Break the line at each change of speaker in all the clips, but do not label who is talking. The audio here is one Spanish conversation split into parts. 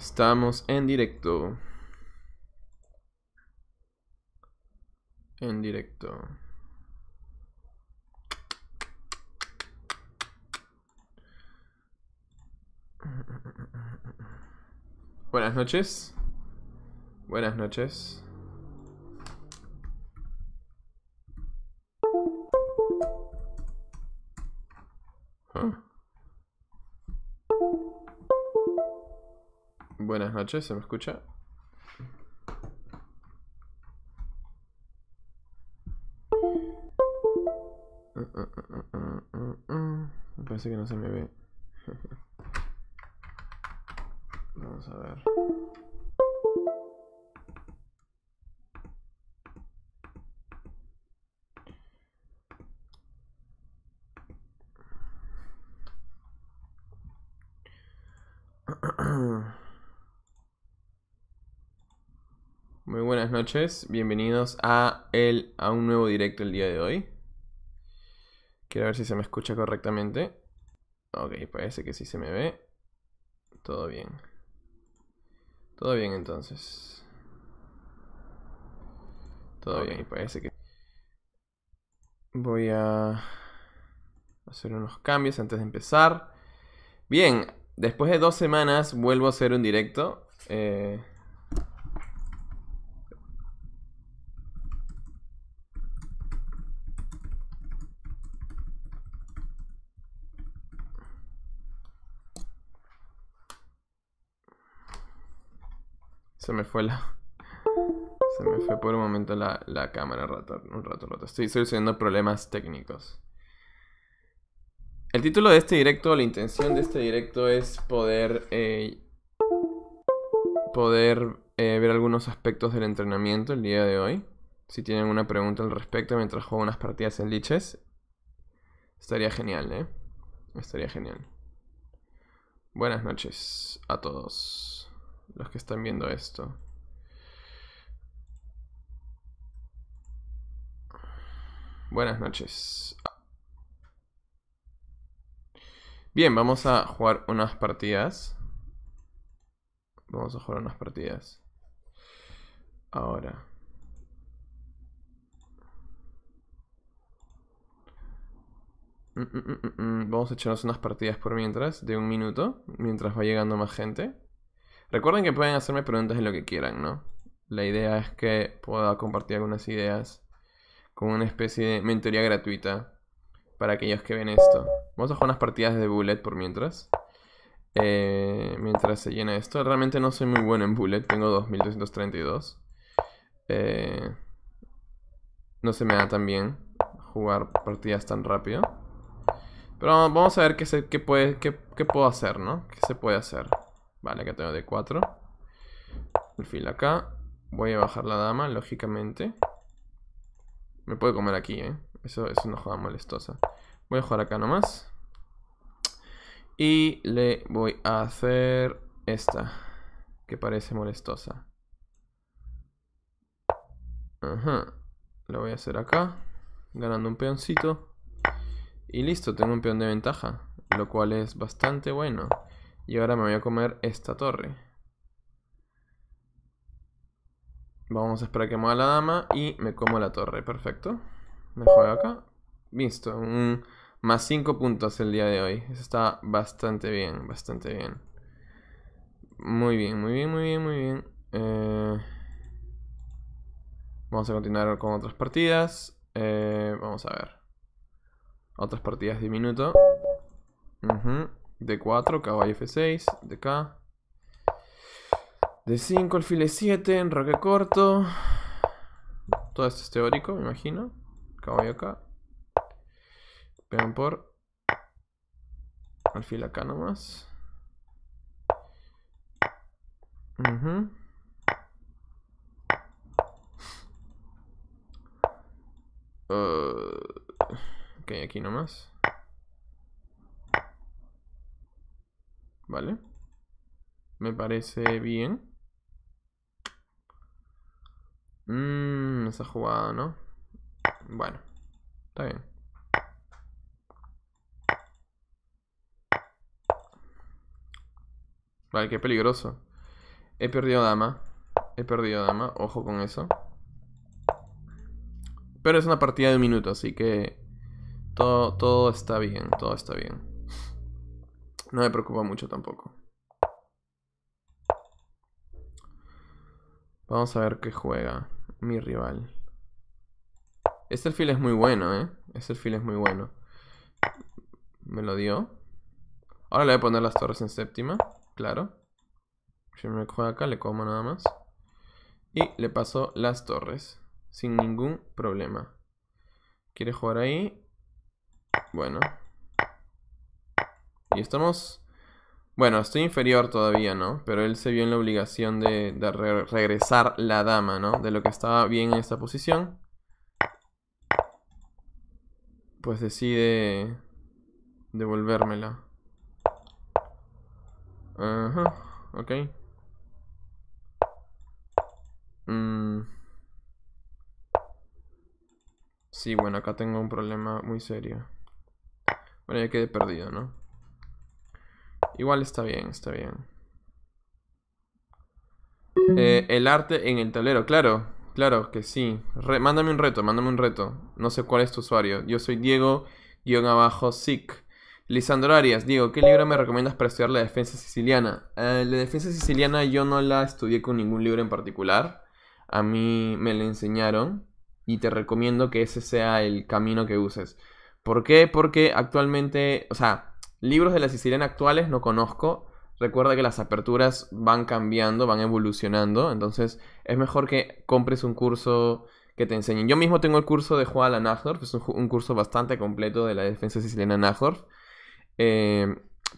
Estamos en directo. En directo. Buenas noches. Buenas noches. Buenas noches, ¿se me escucha? Mm, mm, mm, parece que no se me ve. noches, bienvenidos a, el, a un nuevo directo el día de hoy. Quiero ver si se me escucha correctamente. Ok, parece que sí se me ve. Todo bien. Todo bien entonces. Todo bien bien, parece que... Voy a hacer unos cambios antes de empezar. Bien, después de dos semanas vuelvo a hacer un directo. Eh, Se me fue la... Se me fue por un momento la, la cámara rato, un rato, rato. Estoy solucionando problemas técnicos. El título de este directo, la intención de este directo es poder... Eh, poder eh, ver algunos aspectos del entrenamiento el día de hoy. Si tienen alguna pregunta al respecto mientras juego unas partidas en liches, estaría genial, ¿eh? Estaría genial. Buenas noches a todos los que están viendo esto. Buenas noches. Bien, vamos a jugar unas partidas. Vamos a jugar unas partidas. Ahora. Mm, mm, mm, vamos a echarnos unas partidas por mientras, de un minuto, mientras va llegando más gente. Recuerden que pueden hacerme preguntas en lo que quieran, ¿no? La idea es que pueda compartir algunas ideas con una especie de mentoría gratuita para aquellos que ven esto. Vamos a jugar unas partidas de bullet por mientras. Eh, mientras se llena esto. Realmente no soy muy bueno en bullet, tengo 2232. Eh, no se me da tan bien jugar partidas tan rápido. Pero vamos a ver qué, se, qué, puede, qué puedo hacer, ¿no? ¿Qué se puede hacer? Vale, que tengo D4. Alfil acá. Voy a bajar la dama, lógicamente. Me puede comer aquí, ¿eh? Eso es una jugada molestosa. Voy a jugar acá nomás. Y le voy a hacer esta. Que parece molestosa. Ajá. Lo voy a hacer acá. Ganando un peoncito. Y listo, tengo un peón de ventaja. Lo cual es bastante bueno. Y ahora me voy a comer esta torre. Vamos a esperar que mueva la dama y me como la torre. Perfecto. Me juego acá. Listo. Un más 5 puntos el día de hoy. Eso está bastante bien, bastante bien. Muy bien, muy bien, muy bien, muy bien. Eh, vamos a continuar con otras partidas. Eh, vamos a ver. Otras partidas de minuto. D4, caballo F6, de DK. D5, alfil E7, enroque corto. Todo esto es teórico, me imagino. Caballo acá. Peón por. Alfil acá nomás. Ah, ok, aquí nomás. ¿Vale? Me parece bien. Mmm, esa jugada, ¿no? Bueno, está bien. Vale, qué peligroso. He perdido dama. He perdido dama. Ojo con eso. Pero es una partida de un minuto, así que... Todo, todo está bien, todo está bien. No me preocupa mucho tampoco. Vamos a ver qué juega mi rival. Este fil es muy bueno, ¿eh? Este fil es muy bueno. Me lo dio. Ahora le voy a poner las torres en séptima. Claro. Si me juega acá, le como nada más. Y le paso las torres. Sin ningún problema. ¿Quiere jugar ahí? Bueno, y estamos... Bueno, estoy inferior todavía, ¿no? Pero él se vio en la obligación de, regresar la dama, ¿no? De lo que estaba bien en esta posición. Pues decide devolvérmela. Ajá, ok. Mm. Sí, bueno, acá tengo un problema muy serio. Bueno, ya quedé perdido, ¿no? Igual está bien, está bien. Eh, el arte en el tablero, claro, claro que sí. mándame un reto, mándame un reto. No sé cuál es tu usuario. Yo soy Diego, guión abajo, SIC. Lisandro Arias, Diego, ¿qué libro me recomiendas para estudiar la defensa siciliana? Eh, la defensa siciliana yo no la estudié con ningún libro en particular. A mí me la enseñaron y te recomiendo que ese sea el camino que uses. ¿Por qué? Porque actualmente, o sea, Libros de la siciliana actuales no conozco. Recuerda que las aperturas van cambiando, van evolucionando. Entonces es mejor que compres un curso que te enseñen. Yo mismo tengo el curso de Juan Anahorf. Es un, curso bastante completo de la defensa siciliana Anahorf. Eh,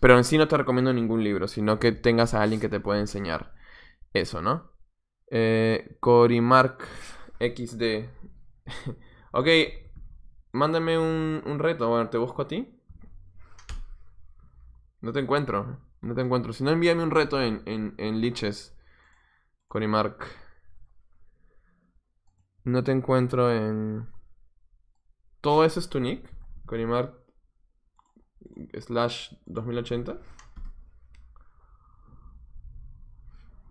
pero en sí no te recomiendo ningún libro, sino que tengas a alguien que te pueda enseñar eso, ¿no? Eh, mark XD. ok, mándame un, un reto. Bueno, te busco a ti. No te encuentro. No te encuentro. Si no, envíame un reto en, en, en Liches. Corimark. No te encuentro en... ¿Todo eso es tu nick? Corimark slash 2080.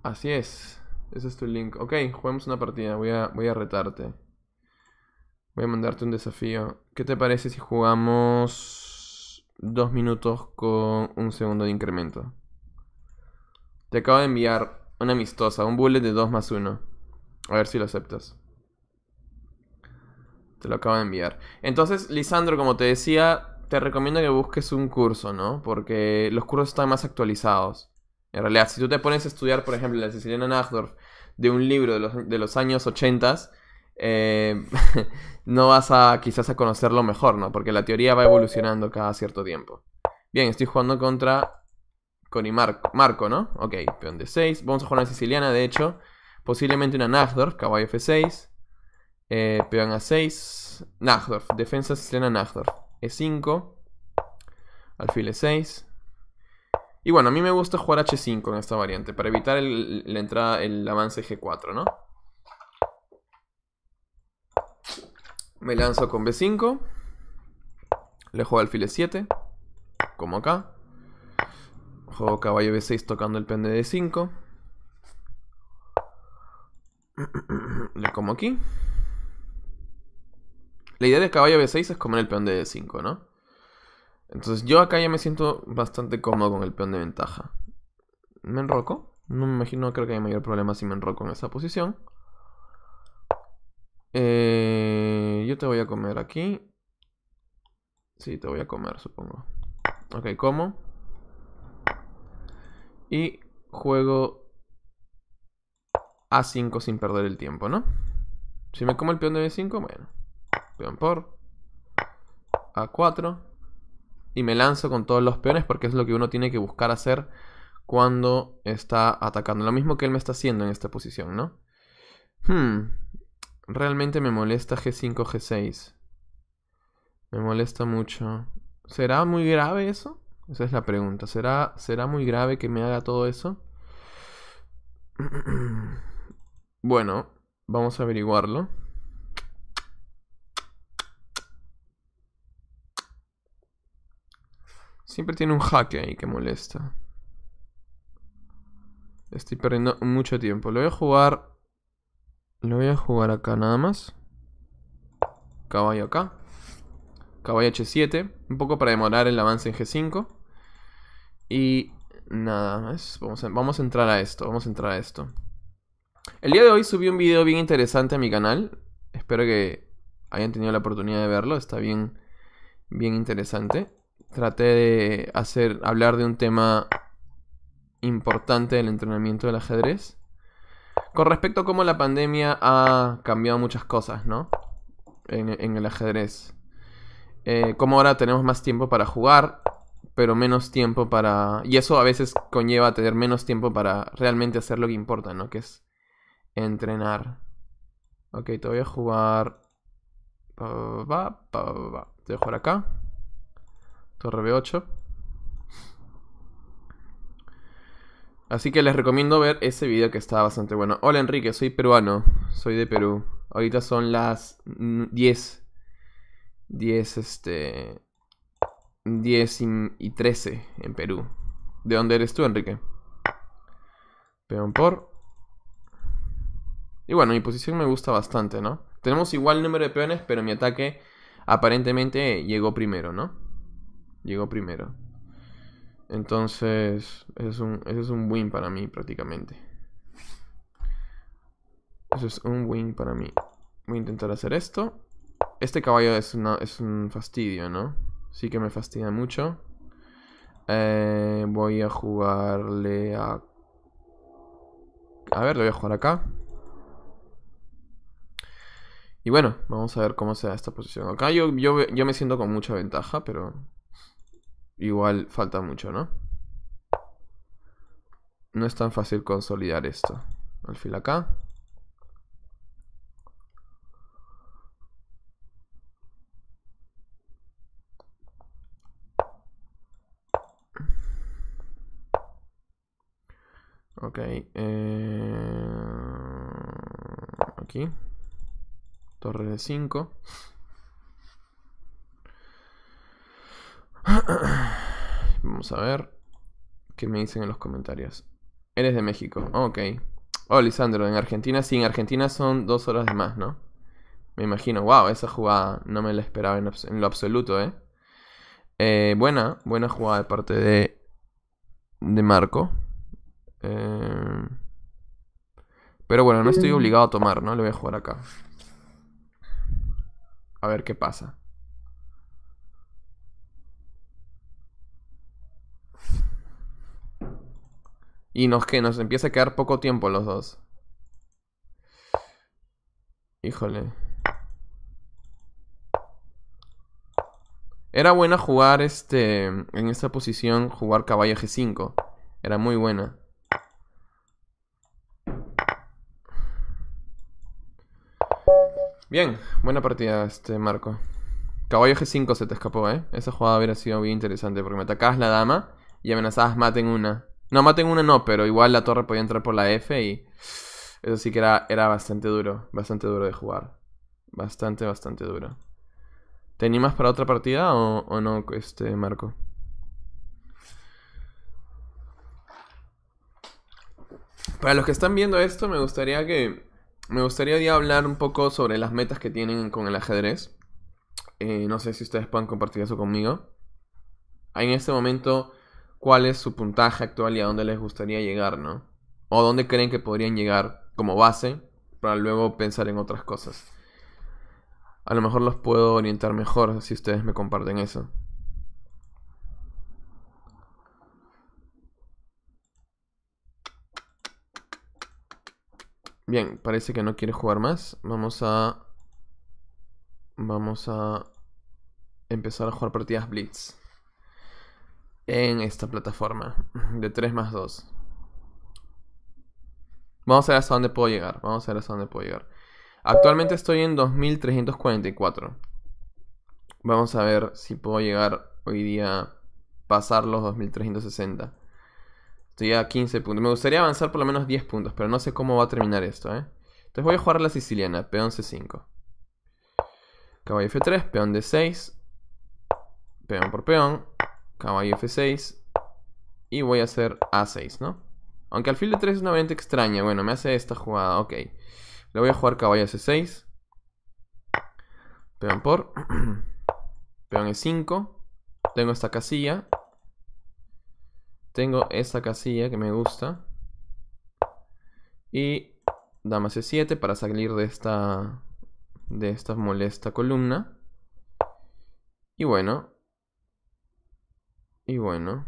Así es. Ese es tu link. Ok, juguemos una partida. Voy a, voy a retarte. Voy a mandarte un desafío. ¿Qué te parece si jugamos... Dos minutos con un segundo de incremento. Te acabo de enviar una amistosa, un bullet de 2 más 1. A ver si lo aceptas. Te lo acabo de enviar. Entonces, Lisandro, como te decía, te recomiendo que busques un curso, ¿no? Porque los cursos están más actualizados. En realidad, si tú te pones a estudiar, por ejemplo, la Cecilia Nachdorf de un libro de los, de los años 80, eh, no vas a quizás a conocerlo mejor, ¿no? Porque la teoría va evolucionando cada cierto tiempo. Bien, estoy jugando contra con Marco, Marco, ¿no? Ok, peón de 6. Vamos a jugar una siciliana, de hecho. Posiblemente una Najdorf, caballo F6. Eh, peón a 6. Najdorf, defensa siciliana Najdorf. E5. Alfil E6. Y bueno, a mí me gusta jugar H5 en esta variante, para evitar la entrada, el avance G4, ¿no? Me lanzo con B5. Le juego alfil E7. Como acá. Juego caballo B6 tocando el peón de d 5. Le como aquí. La idea de caballo B6 es comer el peón de D5, ¿no? Entonces yo acá ya me siento bastante cómodo con el peón de ventaja. Me enroco. No me imagino, creo que hay mayor problema si me enroco en esa posición. Eh, yo te voy a comer aquí. Sí, te voy a comer, supongo. Ok, como. Y juego A5 sin perder el tiempo, ¿no? Si me como el peón de B5, bueno. Peón por. A4. Y me lanzo con todos los peones porque es lo que uno tiene que buscar hacer cuando está atacando. Lo mismo que él me está haciendo en esta posición, ¿no? Hmm. Realmente me molesta G5, G6. Me molesta mucho. ¿Será muy grave eso? Esa es la pregunta. ¿Será, será muy grave que me haga todo eso? bueno, vamos a averiguarlo. Siempre tiene un jaque ahí que molesta. Estoy perdiendo mucho tiempo. Lo voy a jugar lo voy a jugar acá nada más. Caballo acá. Caballo H7. Un poco para demorar el avance en G5. Y nada, más, vamos, a, vamos a entrar a esto. Vamos a entrar a esto. El día de hoy subí un video bien interesante a mi canal. Espero que hayan tenido la oportunidad de verlo. Está bien, bien interesante. Traté de hacer, hablar de un tema importante del entrenamiento del ajedrez. Con respecto a cómo la pandemia ha cambiado muchas cosas, ¿no? En, el ajedrez. Eh, cómo como ahora tenemos más tiempo para jugar, pero menos tiempo para... Y eso a veces conlleva tener menos tiempo para realmente hacer lo que importa, ¿no? Que es entrenar. Ok, te voy a jugar... Te voy a jugar acá. Torre B8. Así que les recomiendo ver ese video que está bastante bueno. Hola Enrique, soy peruano, soy de Perú. Ahorita son las 10. Mm, 10, este... 10 y 13 en Perú. ¿De dónde eres tú, Enrique? Peón por... Y bueno, mi posición me gusta bastante, ¿no? Tenemos igual número de peones, pero mi ataque aparentemente llegó primero, ¿no? Llegó primero. Entonces, es un, es un win para mí prácticamente. Eso es un win para mí. Voy a intentar hacer esto. Este caballo es, una, es un fastidio, ¿no? Sí que me fastidia mucho. Eh, voy a jugarle a... A ver, lo voy a jugar acá. Y bueno, vamos a ver cómo se da esta posición. Acá yo, yo, yo me siento con mucha ventaja, pero igual falta mucho, ¿no? No es tan fácil consolidar esto. Alfil acá. Ok. Eh... Aquí. Torre de 5. Vamos a ver qué me dicen en los comentarios. Eres de México, ok. Oh, Lisandro, en Argentina, sí, en Argentina son dos horas de más, ¿no? Me imagino, wow, esa jugada no me la esperaba en, lo absoluto, ¿eh? ¿eh? Buena, buena jugada de parte de, de Marco. Eh, pero bueno, no estoy mm. obligado a tomar, ¿no? Le voy a jugar acá. A ver qué pasa. Y nos, que nos empieza a quedar poco tiempo los dos. Híjole. Era buena jugar este en esta posición, jugar caballo G5. Era muy buena. Bien, buena partida este Marco. Caballo G5 se te escapó, ¿eh? Esa jugada hubiera sido bien interesante porque me atacabas la dama y amenazabas maten una. No maten una, no, pero igual la torre podía entrar por la F y. Eso sí que era, era bastante duro. Bastante duro de jugar. Bastante, bastante duro. ¿Te animas para otra partida o, no, este, Marco? Para los que están viendo esto, me gustaría que. Me gustaría hablar un poco sobre las metas que tienen con el ajedrez. Eh, no sé si ustedes puedan compartir eso conmigo. En este momento cuál es su puntaje actual y a dónde les gustaría llegar, ¿no? O dónde creen que podrían llegar como base para luego pensar en otras cosas. A lo mejor los puedo orientar mejor si ustedes me comparten eso. Bien, parece que no quiere jugar más. Vamos a... Vamos a... Empezar a jugar partidas Blitz en esta plataforma de 3 más 2. Vamos a ver hasta dónde puedo llegar. Vamos a ver hasta dónde puedo llegar. Actualmente estoy en 2344. Vamos a ver si puedo llegar hoy día pasar los 2360. Estoy a 15 puntos. Me gustaría avanzar por lo menos 10 puntos, pero no sé cómo va a terminar esto, ¿eh? Entonces voy a jugar a la siciliana, peón c5. Caballo f3, peón d6. Peón por peón, Caballo F6. Y voy a hacer A6, ¿no? Aunque alfil de 3 es una variante extraña. Bueno, me hace esta jugada. Ok. Le voy a jugar caballo C6. Peón por. Peón E5. Tengo esta casilla. Tengo esta casilla que me gusta. Y dama C7 para salir de esta, de esta molesta columna. Y bueno, y bueno.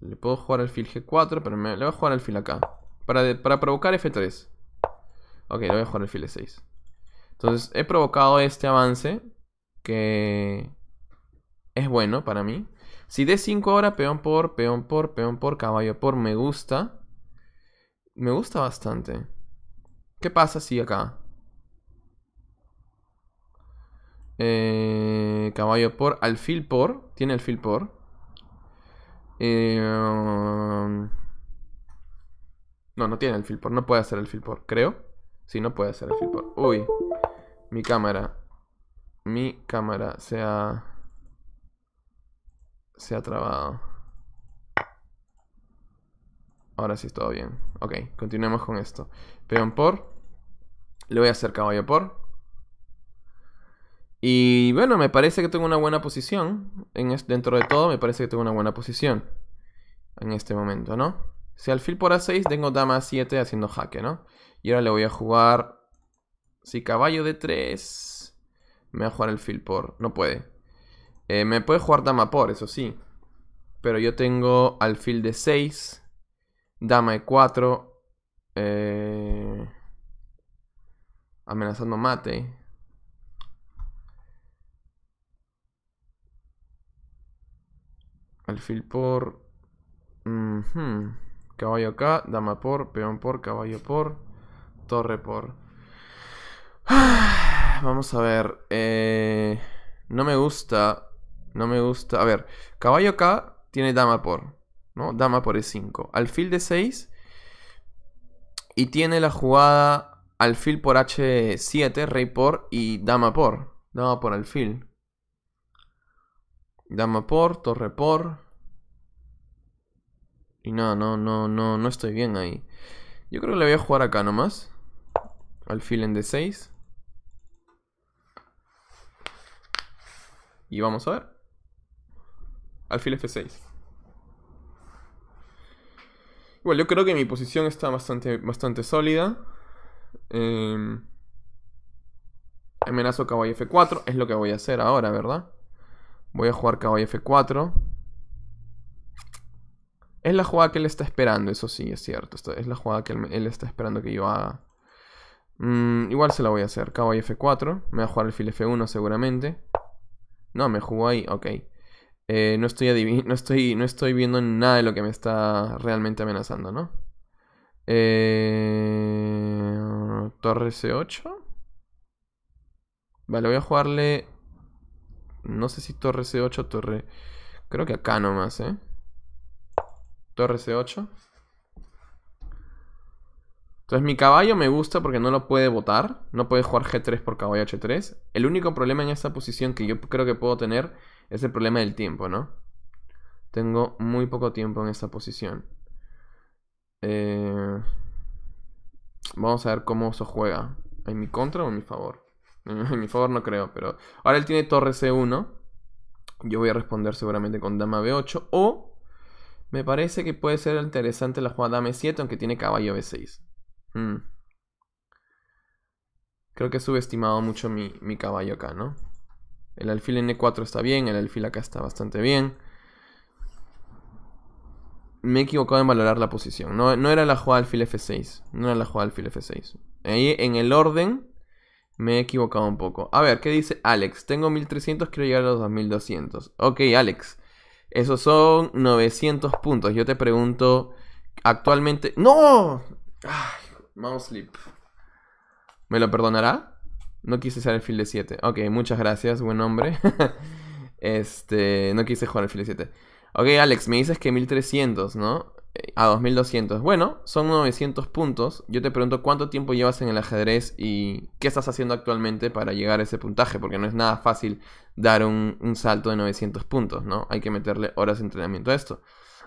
Le puedo jugar alfil G4, pero le voy a jugar alfil acá. Para, para provocar F3. Ok, le voy a jugar alfil E6. Entonces he provocado este avance. Que es bueno para mí. Si D5 ahora, peón por, peón por, peón por, caballo por, me gusta. Me gusta bastante. ¿Qué pasa si acá? Eh, caballo por, alfil por, tiene alfil por. Eh, um, no, no tiene el filpor. No puede hacer el filpor, creo. Sí, no puede hacer el filpor. Uy. Mi cámara. Mi cámara se ha... Se ha trabado. Ahora sí, todo bien. Ok, continuemos con esto. Peón por. Le voy a hacer caballo por. Y bueno, me parece que tengo una buena posición. En dentro de todo, me parece que tengo una buena posición. En este momento, ¿no? Si alfil por a6, tengo dama a7 haciendo jaque, ¿no? Y ahora le voy a jugar... Si caballo de 3... Me va a jugar alfil por... No puede. Eh, me puede jugar dama por, eso sí. Pero yo tengo alfil de 6. Dama e4. Eh, amenazando mate. Alfil por... Caballo acá, dama por, peón por, caballo por, torre por. Vamos a ver. Eh, no me gusta. No me gusta. A ver, caballo acá tiene dama por. ¿No? Dama por E5. Alfil de 6. Y tiene la jugada alfil por H7, rey por y dama por. Dama por alfil. Dama por, torre por. Y nada, no, no, no, no estoy bien ahí. Yo creo que le voy a jugar acá nomás. Alfil en D6. Y vamos a ver. Alfil F6. bueno yo creo que mi posición está bastante, bastante sólida. Em, amenazo caballo F4. Es lo que voy a hacer ahora, ¿verdad? Voy a jugar caballo F4. Es la jugada que él está esperando, eso sí, es cierto. Es la jugada que él, está esperando que yo haga. Mm, igual se la voy a hacer. y F4. Me va a jugar el fil F1 seguramente. No, me jugó ahí. Ok. Eh, no, estoy no, estoy, no estoy viendo nada de lo que me está realmente amenazando, ¿no? Eh... Torre C8. Vale, voy a jugarle... No sé si torre C8 o torre... Creo que acá nomás, ¿eh? Torre C8. Entonces mi caballo me gusta porque no lo puede botar. No puede jugar G3 por caballo H3. El único problema en esta posición que yo creo que puedo tener es el problema del tiempo, ¿no? Tengo muy poco tiempo en esta posición. Eh, vamos a ver cómo eso juega. ¿En mi contra o en mi favor? En mi favor no creo, pero... Ahora él tiene torre C1. Yo voy a responder seguramente con dama B8. O me parece que puede ser interesante la jugada dame 7 aunque tiene caballo b6. Hmm. Creo que he subestimado mucho mi, caballo acá, ¿no? El alfil en e4 está bien, el alfil acá está bastante bien. Me he equivocado en valorar la posición. No, no era la jugada alfil f6. No era la jugada alfil f6. Ahí en el orden me he equivocado un poco. A ver, ¿qué dice Alex? Tengo 1300, quiero llegar a los 2200. Ok, Alex. Esos son 900 puntos. Yo te pregunto, actualmente... ¡No! Ay, mouse ¿Me lo perdonará? No quise ser el fil de 7. Ok, muchas gracias, buen hombre. este, no quise jugar el fil de 7. Ok, Alex, me dices que 1300, ¿no? a 2200. Bueno, son 900 puntos. Yo te pregunto cuánto tiempo llevas en el ajedrez y qué estás haciendo actualmente para llegar a ese puntaje, porque no es nada fácil dar un, salto de 900 puntos, ¿no? Hay que meterle horas de entrenamiento a esto.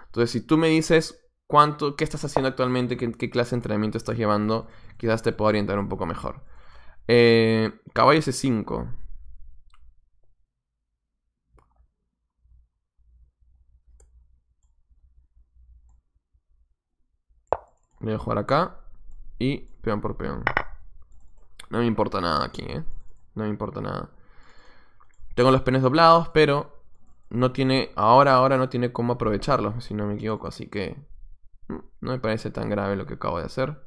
Entonces, si tú me dices cuánto, qué estás haciendo actualmente, qué, clase de entrenamiento estás llevando, quizás te pueda orientar un poco mejor. Eh, caballo C5. Voy a jugar acá y peón por peón. No me importa nada aquí, ¿eh? No me importa nada. Tengo los penes doblados, pero no tiene... Ahora, ahora no tiene cómo aprovecharlos, si no me equivoco. Así que mm, no me parece tan grave lo que acabo de hacer.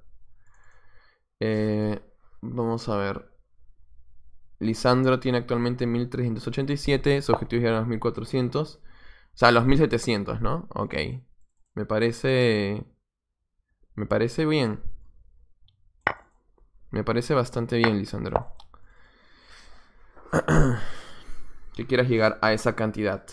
Eh, vamos a ver. Lisandro tiene actualmente 1387, su objetivo llegar a los 1400. O sea, los 1700, ¿no? Ok. Me parece me parece bien. Me parece bastante bien, Lisandro. que quieras llegar a esa cantidad.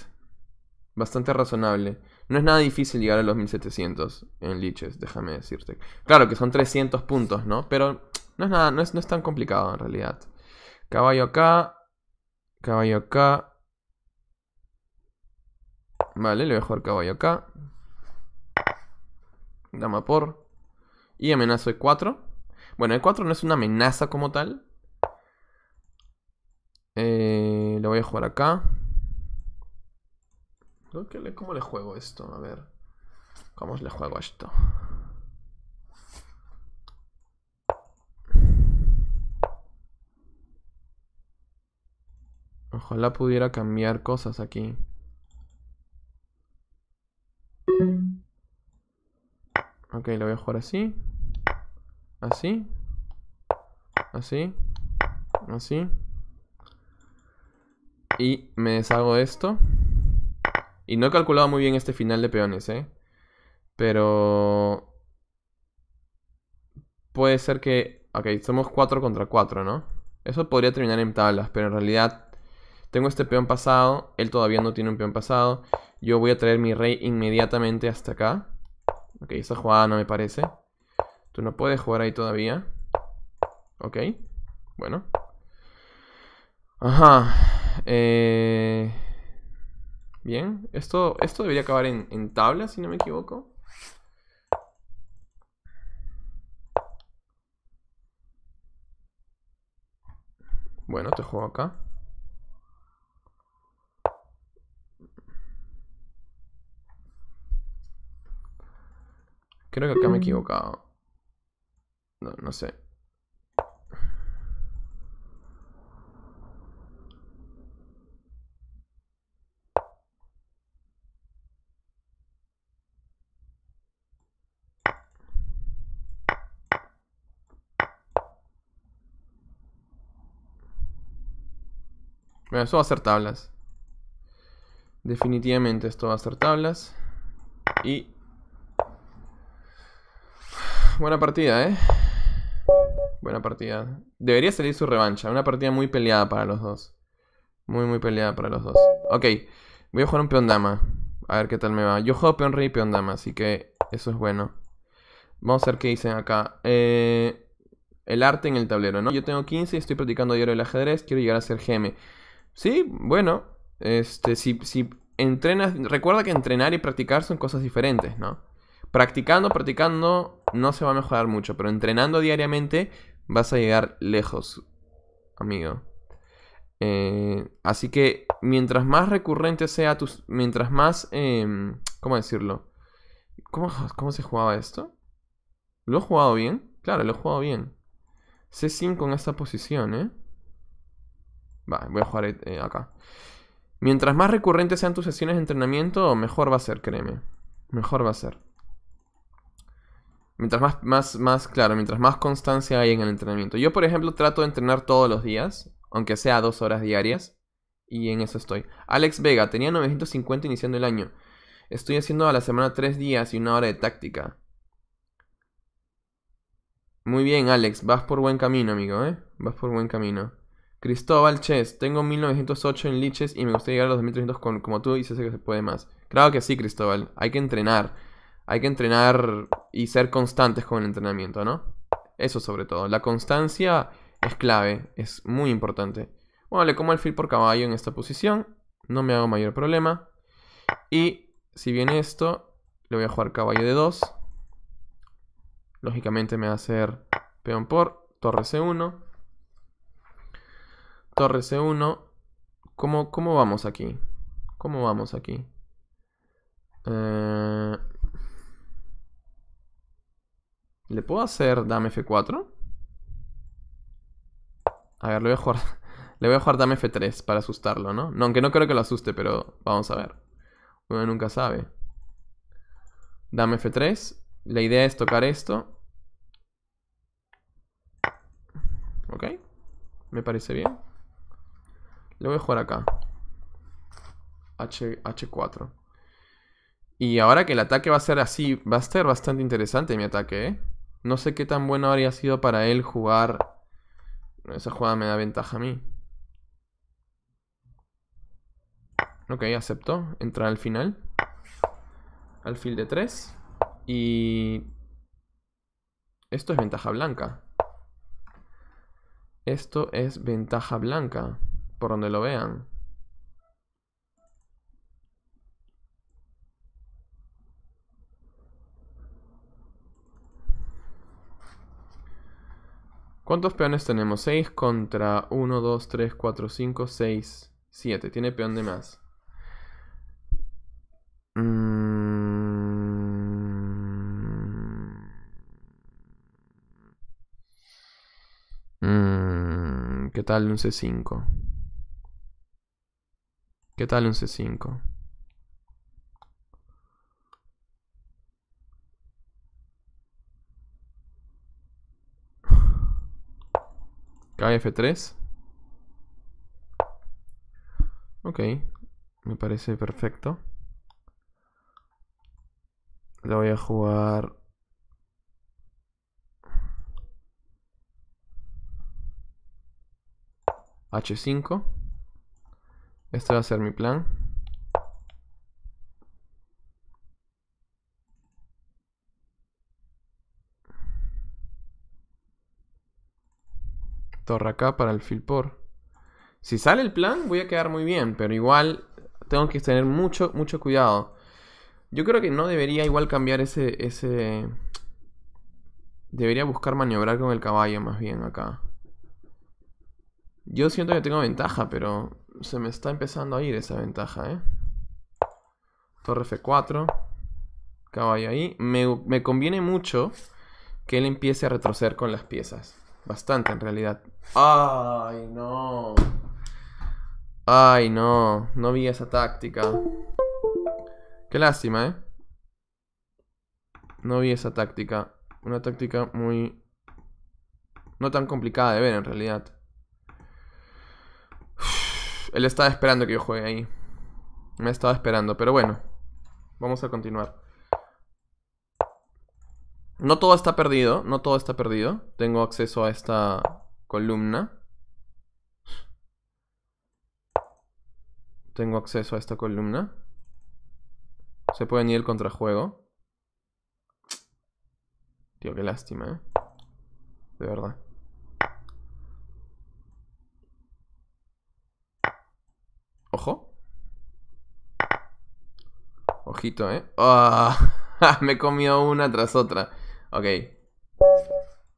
Bastante razonable. No es nada difícil llegar a los 1700 en liches, déjame decirte. Claro que son 300 puntos, ¿no? Pero no es nada, no es, tan complicado en realidad. Caballo acá. Caballo acá. Vale, le voy a caballo acá. Dama por. Y amenazo E4. Bueno, E4 no es una amenaza como tal. Eh, lo voy a jugar acá. ¿Cómo le juego esto? A ver. ¿Cómo le juego esto? Ojalá pudiera cambiar cosas aquí. Ok, lo voy a jugar así. Así. Así. Así. Y me deshago esto. Y no he calculado muy bien este final de peones, ¿eh? Pero... Puede ser que... Ok, somos 4 contra 4, ¿no? Eso podría terminar en tablas, pero en realidad... Tengo este peón pasado, él todavía no tiene un peón pasado. Yo voy a traer mi rey inmediatamente hasta acá. Ok, esa jugada no me parece. Tú no puedes jugar ahí todavía. Ok. Bueno. Ajá. Eh, bien. Esto, esto debería acabar en, en tabla, si no me equivoco. Bueno, te juego acá. Creo que acá me he equivocado. No, sé. Bueno, esto va a ser tablas. Definitivamente esto va a ser tablas. Y... Buena partida, ¿eh? Buena partida. Debería salir su revancha. Una partida muy peleada para los dos. Muy, muy peleada para los dos. Ok. Voy a jugar un peón dama. A ver qué tal me va. Yo juego peón rey y peón dama, así que eso es bueno. Vamos a ver qué dicen acá. Eh, el arte en el tablero, ¿no? Yo tengo 15 y estoy practicando diario el ajedrez. Quiero llegar a ser gm. Sí, bueno. Este, si, si entrenas... Recuerda que entrenar y practicar son cosas diferentes, ¿no? Practicando, practicando, no se va a mejorar mucho. Pero entrenando diariamente vas a llegar lejos, amigo. Eh, así que mientras más recurrente sea tus. Mientras más. Em, ¿Cómo decirlo? ¿Cómo, se jugaba esto? ¿Lo he jugado bien? Claro, lo he jugado bien. C5 en esta posición, ¿eh? Va, voy a jugar eh, acá. Mientras más recurrentes sean tus sesiones de entrenamiento, mejor va a ser, créeme. Mejor va a ser. Mientras más, más, más, claro, mientras más constancia hay en el entrenamiento. Yo, por ejemplo, trato de entrenar todos los días, aunque sea dos horas diarias, y en eso estoy. Alex Vega, tenía 950 iniciando el año. Estoy haciendo a la semana tres días y una hora de táctica. Muy bien, Alex, vas por buen camino, amigo, ¿eh? Vas por buen camino. Cristóbal Chess, tengo 1908 en liches y me gustaría llegar a los 2300 como tú y sé que se puede más. Claro que sí, Cristóbal, hay que entrenar hay que entrenar y ser constantes con el entrenamiento, ¿no? Eso sobre todo. La constancia es clave, es muy importante. Bueno, le como el fil por caballo en esta posición. No me hago mayor problema. Y si viene esto, le voy a jugar caballo de 2. Lógicamente me va a hacer peón por, torre C1. Torre C1. ¿Cómo, cómo vamos aquí? ¿Cómo vamos aquí? Eh... ¿Le puedo hacer dame F4? A ver, le voy a jugar... le voy a jugar dame F3 para asustarlo, ¿no? No, aunque no creo que lo asuste, pero vamos a ver. Uno nunca sabe. Dame F3. La idea es tocar esto. Ok. Me parece bien. Le voy a jugar acá. H, H4. Y ahora que el ataque va a ser así, va a ser bastante interesante mi ataque, ¿eh? No sé qué tan bueno habría sido para él jugar. Esa jugada me da ventaja a mí. Ok, acepto. Entra al final. Alfil de 3. Y... Esto es ventaja blanca. Esto es ventaja blanca. Por donde lo vean. ¿Cuántos peones tenemos? 6 contra 1, 2, 3, 4, 5, 6, 7. Tiene peón de más. Mm. Mm. ¿Qué tal un C5? ¿Qué tal un C5? f 3 Ok, me parece perfecto. Le voy a jugar... H5. Este va a ser mi plan. Torre acá para el por. Si sale el plan, voy a quedar muy bien, pero igual tengo que tener mucho, mucho cuidado. Yo creo que no debería igual cambiar ese, ese... Debería buscar maniobrar con el caballo más bien acá. Yo siento que tengo ventaja, pero se me está empezando a ir esa ventaja, ¿eh? Torre F4. Caballo ahí. Me, me conviene mucho que él empiece a retroceder con las piezas. Bastante en realidad. Ay, no. Ay, no. No vi esa táctica. Qué lástima, ¿eh? No vi esa táctica. Una táctica muy... No tan complicada de ver en realidad. él estaba esperando que yo juegue ahí. Me estaba esperando, pero bueno. Vamos a continuar. No todo está perdido, no todo está perdido. Tengo acceso a esta columna. Tengo acceso a esta columna. Se puede venir el contrajuego. Tío, qué lástima, ¿eh? De verdad. Ojo. Ojito, ¿eh? Ah, me he comido una tras otra. Ok.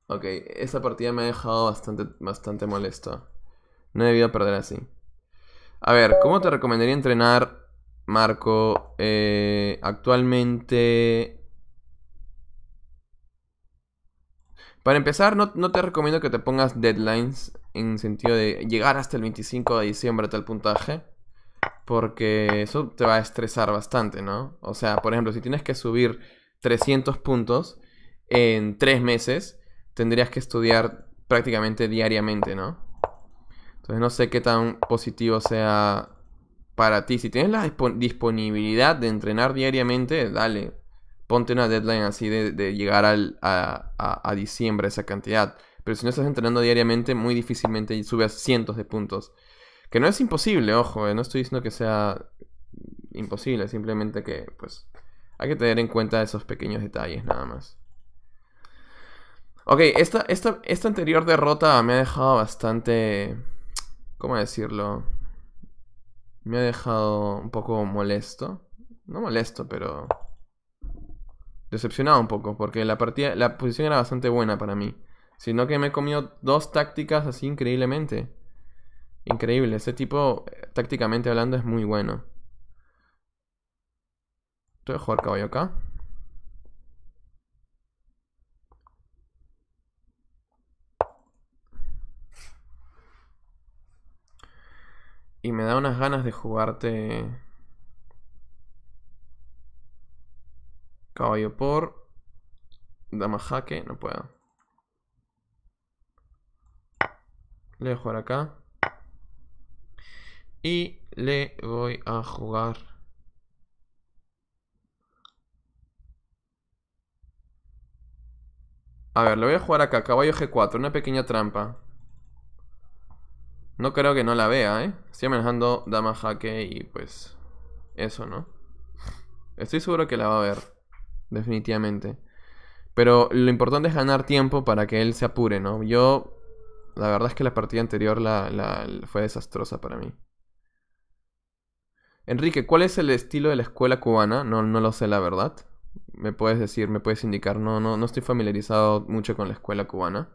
Ok, esa partida me ha dejado bastante, bastante molesto. No he debido perder así. A ver, ¿cómo te recomendaría entrenar, Marco? Eh, actualmente... Para empezar, no, no, te recomiendo que te pongas deadlines en sentido de llegar hasta el 25 de diciembre a tal puntaje. Porque eso te va a estresar bastante, ¿no? O sea, por ejemplo, si tienes que subir 300 puntos, en tres meses, tendrías que estudiar prácticamente diariamente, ¿no? Entonces no sé qué tan positivo sea para ti. Si tienes la disponibilidad de entrenar diariamente, dale. Ponte una deadline así de, llegar a, diciembre esa cantidad. Pero si no estás entrenando diariamente, muy difícilmente subes cientos de puntos. Que no es imposible, ojo, eh, no estoy diciendo que sea imposible, simplemente que pues hay que tener en cuenta esos pequeños detalles nada más. Ok, esta, esta, esta anterior derrota me ha dejado bastante... ¿Cómo decirlo? Me ha dejado un poco molesto. No molesto, pero... Decepcionado un poco, porque la partida, la posición era bastante buena para mí. Sino que me he comido dos tácticas así increíblemente. Increíble, este tipo, eh, tácticamente hablando, es muy bueno. estoy jugar caballo acá. Y me da unas ganas de jugarte... Caballo por... Dama jaque, no puedo. Le voy a jugar acá. Y le voy a jugar... A ver, le voy a jugar acá, caballo G4, una pequeña trampa. No creo que no la vea, ¿eh? Estoy manejando dama jaque y pues... Eso, ¿no? Estoy seguro que la va a ver. Definitivamente. Pero lo importante es ganar tiempo para que él se apure, ¿no? Yo... La verdad es que la partida anterior fue desastrosa para mí. Enrique, ¿cuál es el estilo de la escuela cubana? No, no lo sé, la verdad. Me puedes decir, me puedes indicar. no, no estoy familiarizado mucho con la escuela cubana.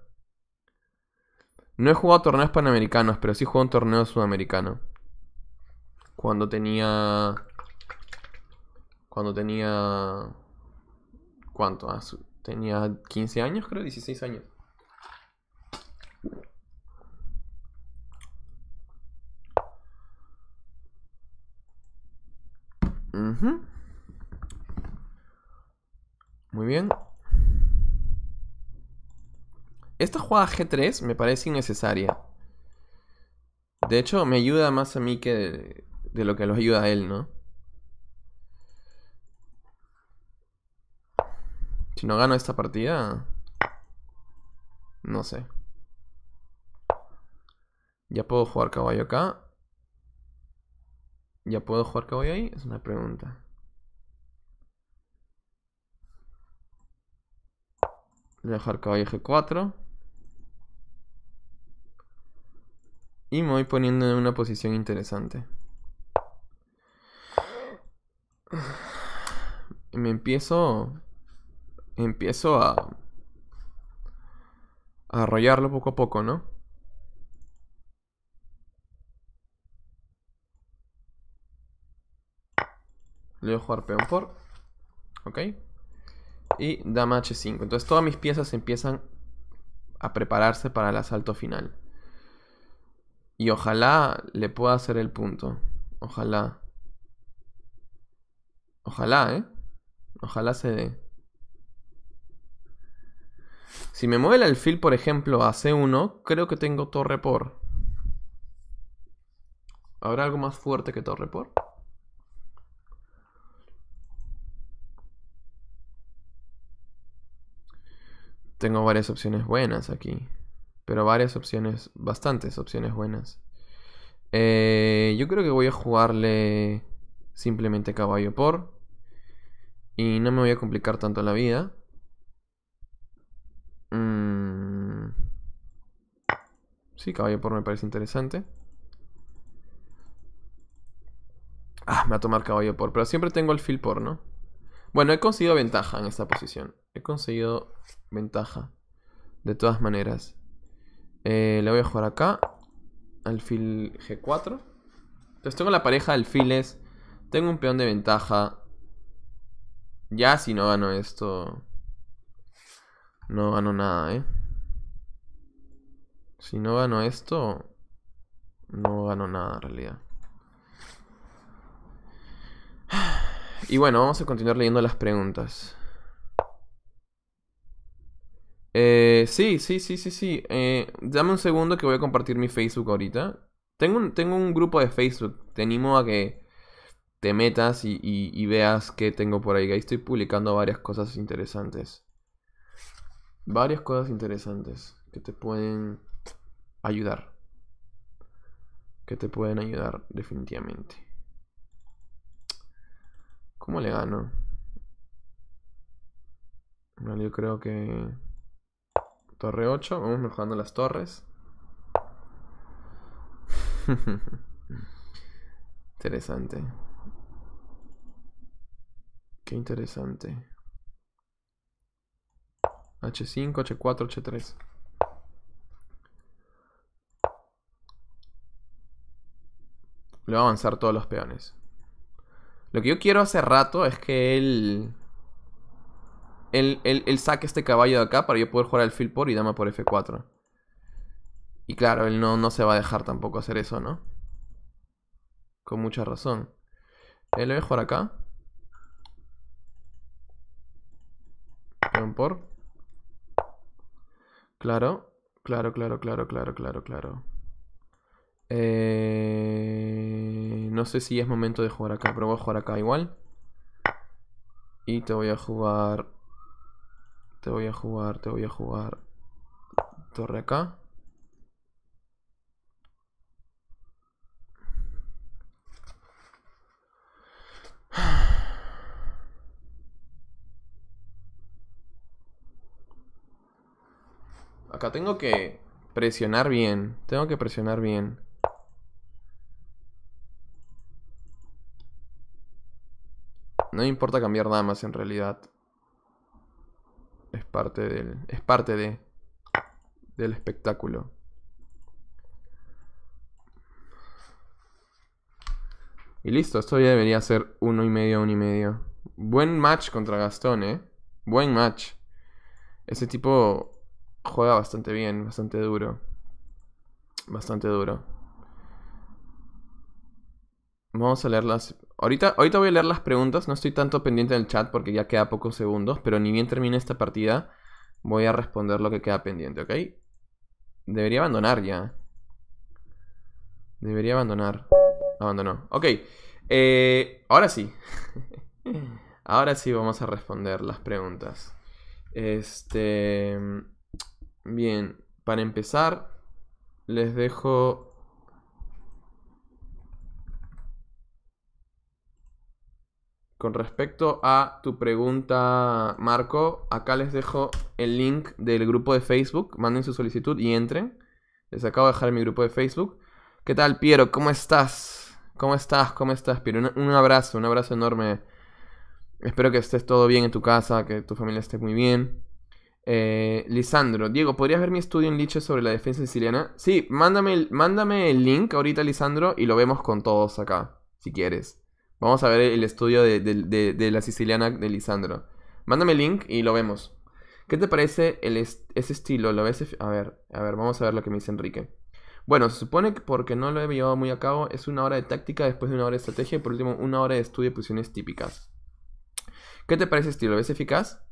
No he jugado torneos panamericanos, pero sí jugué un torneo sudamericano. Cuando tenía. Cuando tenía. ¿Cuánto? Ah, tenía 15 años, creo, 16 años. Muy bien. Esta jugada G3 me parece innecesaria. De hecho, me ayuda más a mí que de, lo que lo ayuda a él, ¿no? Si no gano esta partida... No sé. ¿Ya puedo jugar caballo acá? ¿Ya puedo jugar caballo ahí? Es una pregunta. Voy a dejar caballo G4. Y me voy poniendo en una posición interesante. me empiezo. Empiezo a. a arrollarlo poco a poco, ¿no? Le dejo a peón por. Ok. Y dama h5. Entonces todas mis piezas empiezan a prepararse para el asalto final. Y ojalá le pueda hacer el punto. Ojalá. Ojalá, ¿eh? Ojalá se dé. Si me mueve el alfil, por ejemplo, a C1, creo que tengo torre por. ¿Habrá algo más fuerte que torre por? Tengo varias opciones buenas aquí. Pero varias opciones, bastantes opciones buenas. Eh, yo creo que voy a jugarle simplemente caballo por. Y no me voy a complicar tanto la vida. Mm. Sí, caballo por me parece interesante. Ah, me va a tomar caballo por. Pero siempre tengo el fil por, ¿no? Bueno, he conseguido ventaja en esta posición. He conseguido ventaja. De todas maneras. Eh, le voy a jugar acá. Alfil G4. Entonces tengo la pareja de alfiles. Tengo un peón de ventaja. Ya si no gano esto... No gano nada, ¿eh? Si no gano esto... No gano nada en realidad. Y bueno, vamos a continuar leyendo las preguntas sí, sí, sí, sí, sí. dame un segundo que voy a compartir mi Facebook ahorita. Tengo un, tengo un grupo de Facebook. Te animo a que te metas y, veas qué tengo por ahí. Ahí estoy publicando varias cosas interesantes. Varias cosas interesantes que te pueden ayudar. Que te pueden ayudar definitivamente. ¿Cómo le gano? Bueno, yo creo que... Torre 8, vamos mejorando las torres. interesante. Qué interesante. H5, H4, H3. Le va a avanzar todos los peones. Lo que yo quiero hace rato es que él él, saque este caballo de acá para yo poder jugar al fill por y dama por F4. Y claro, él no, no se va a dejar tampoco hacer eso, ¿no? Con mucha razón. Él eh, le voy a jugar acá. por. Claro, claro, claro, claro, claro, claro, claro. Eh, no sé si es momento de jugar acá, pero voy a jugar acá igual. Y te voy a jugar te voy a jugar, te voy a jugar. Torre acá. Acá tengo que presionar bien. Tengo que presionar bien. No importa cambiar nada más en realidad es parte del. es parte de. del espectáculo. Y listo, esto ya debería ser uno y medio, uno y medio. Buen match contra Gastón, eh. Buen match. Ese tipo juega bastante bien, bastante duro. Bastante duro. Vamos a leer las Ahorita, voy a leer las preguntas, no estoy tanto pendiente del chat porque ya queda pocos segundos, pero ni bien termine esta partida voy a responder lo que queda pendiente, ¿ok? Debería abandonar ya. Debería abandonar. Abandonó. Ok. Eh, ahora sí. ahora sí vamos a responder las preguntas. Este. Bien. Para empezar, les dejo Con respecto a tu pregunta, Marco, acá les dejo el link del grupo de Facebook. Manden su solicitud y entren. Les acabo de dejar mi grupo de Facebook. ¿Qué tal, Piero? ¿Cómo estás? ¿Cómo estás? ¿Cómo estás, Piero? Un, abrazo, un abrazo enorme. Espero que estés todo bien en tu casa, que tu familia esté muy bien. Eh, Lisandro, Diego, ¿podrías ver mi estudio en Liche sobre la defensa siciliana? Sí, mándame mándame el link ahorita, Lisandro, y lo vemos con todos acá, si quieres. Vamos a ver el estudio de, la siciliana de Lisandro. Mándame el link y lo vemos. ¿Qué te parece ese estilo? ¿Lo A ver, a ver, vamos a ver lo que me dice Enrique. Bueno, se supone que porque no lo he llevado muy a cabo, es una hora de táctica, después de una hora de estrategia y por último una hora de estudio de posiciones típicas. ¿Qué te parece estilo? ¿Lo ves eficaz?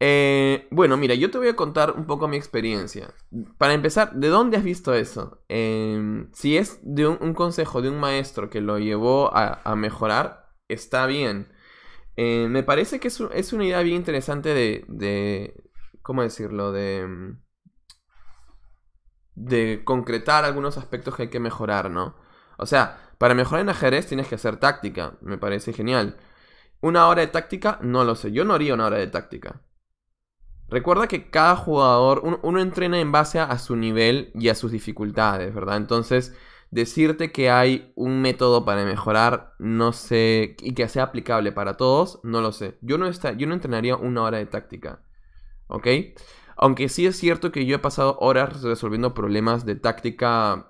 Eh, bueno, mira, yo te voy a contar un poco mi experiencia. Para empezar, ¿de dónde has visto eso? Em, si es de un, consejo de un maestro que lo llevó a, mejorar, está bien. Eh, me parece que es, es, una idea bien interesante de, ¿Cómo decirlo? De. De concretar algunos aspectos que hay que mejorar, ¿no? O sea, para mejorar en ajedrez tienes que hacer táctica. Me parece genial. Una hora de táctica, no lo sé. Yo no haría una hora de táctica. Recuerda que cada jugador, uno, entrena en base a, su nivel y a sus dificultades, ¿verdad? Entonces, decirte que hay un método para mejorar, no sé, y que sea aplicable para todos, no lo sé. Yo no, está, yo no entrenaría una hora de táctica, ¿ok? Aunque sí es cierto que yo he pasado horas resolviendo problemas de táctica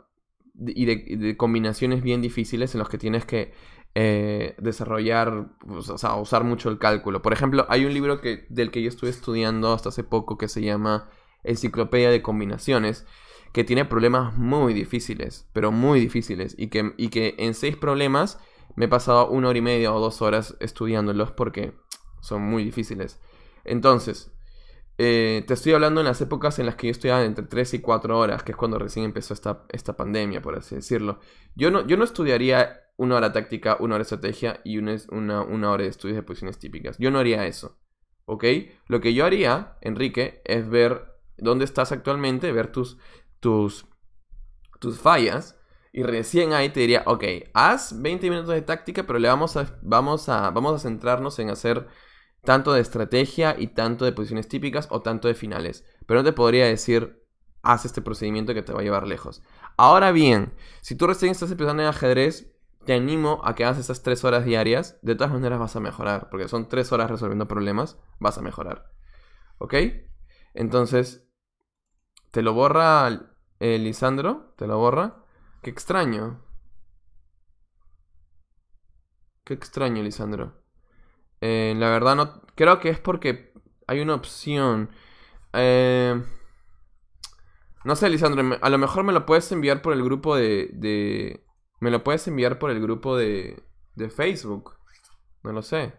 y de, combinaciones bien difíciles en los que tienes que eh, desarrollar, pues, o sea, usar mucho el cálculo. Por ejemplo, hay un libro que, del que yo estuve estudiando hasta hace poco que se llama Enciclopedia de Combinaciones, que tiene problemas muy difíciles, pero muy difíciles, y que, y que en seis problemas me he pasado una hora y media o dos horas estudiándolos porque son muy difíciles. Entonces, eh, te estoy hablando en las épocas en las que yo estudiaba entre 3 y 4 horas, que es cuando recién empezó esta, esta pandemia, por así decirlo. Yo no, yo no estudiaría una hora táctica, una hora estrategia y una, una, hora de estudios de posiciones típicas. Yo no haría eso. ¿Ok? Lo que yo haría, Enrique, es ver dónde estás actualmente, ver tus, tus, tus fallas. Y recién ahí te diría, ok, haz 20 minutos de táctica, pero le vamos a, vamos a, vamos a centrarnos en hacer tanto de estrategia y tanto de posiciones típicas o tanto de finales. Pero no te podría decir, haz este procedimiento que te va a llevar lejos. Ahora bien, si tú recién estás empezando en ajedrez, te animo a que hagas esas tres horas diarias. De todas maneras vas a mejorar, porque son tres horas resolviendo problemas, vas a mejorar. ¿Ok? Entonces, te lo borra eh, Lisandro, te lo borra. Qué extraño. Qué extraño, Lisandro. Eh, la verdad no... Creo que es porque hay una opción. Eh, no sé, Lisandro, a lo mejor me lo puedes enviar por el grupo de... me lo puedes enviar por el grupo de, Facebook. No lo sé.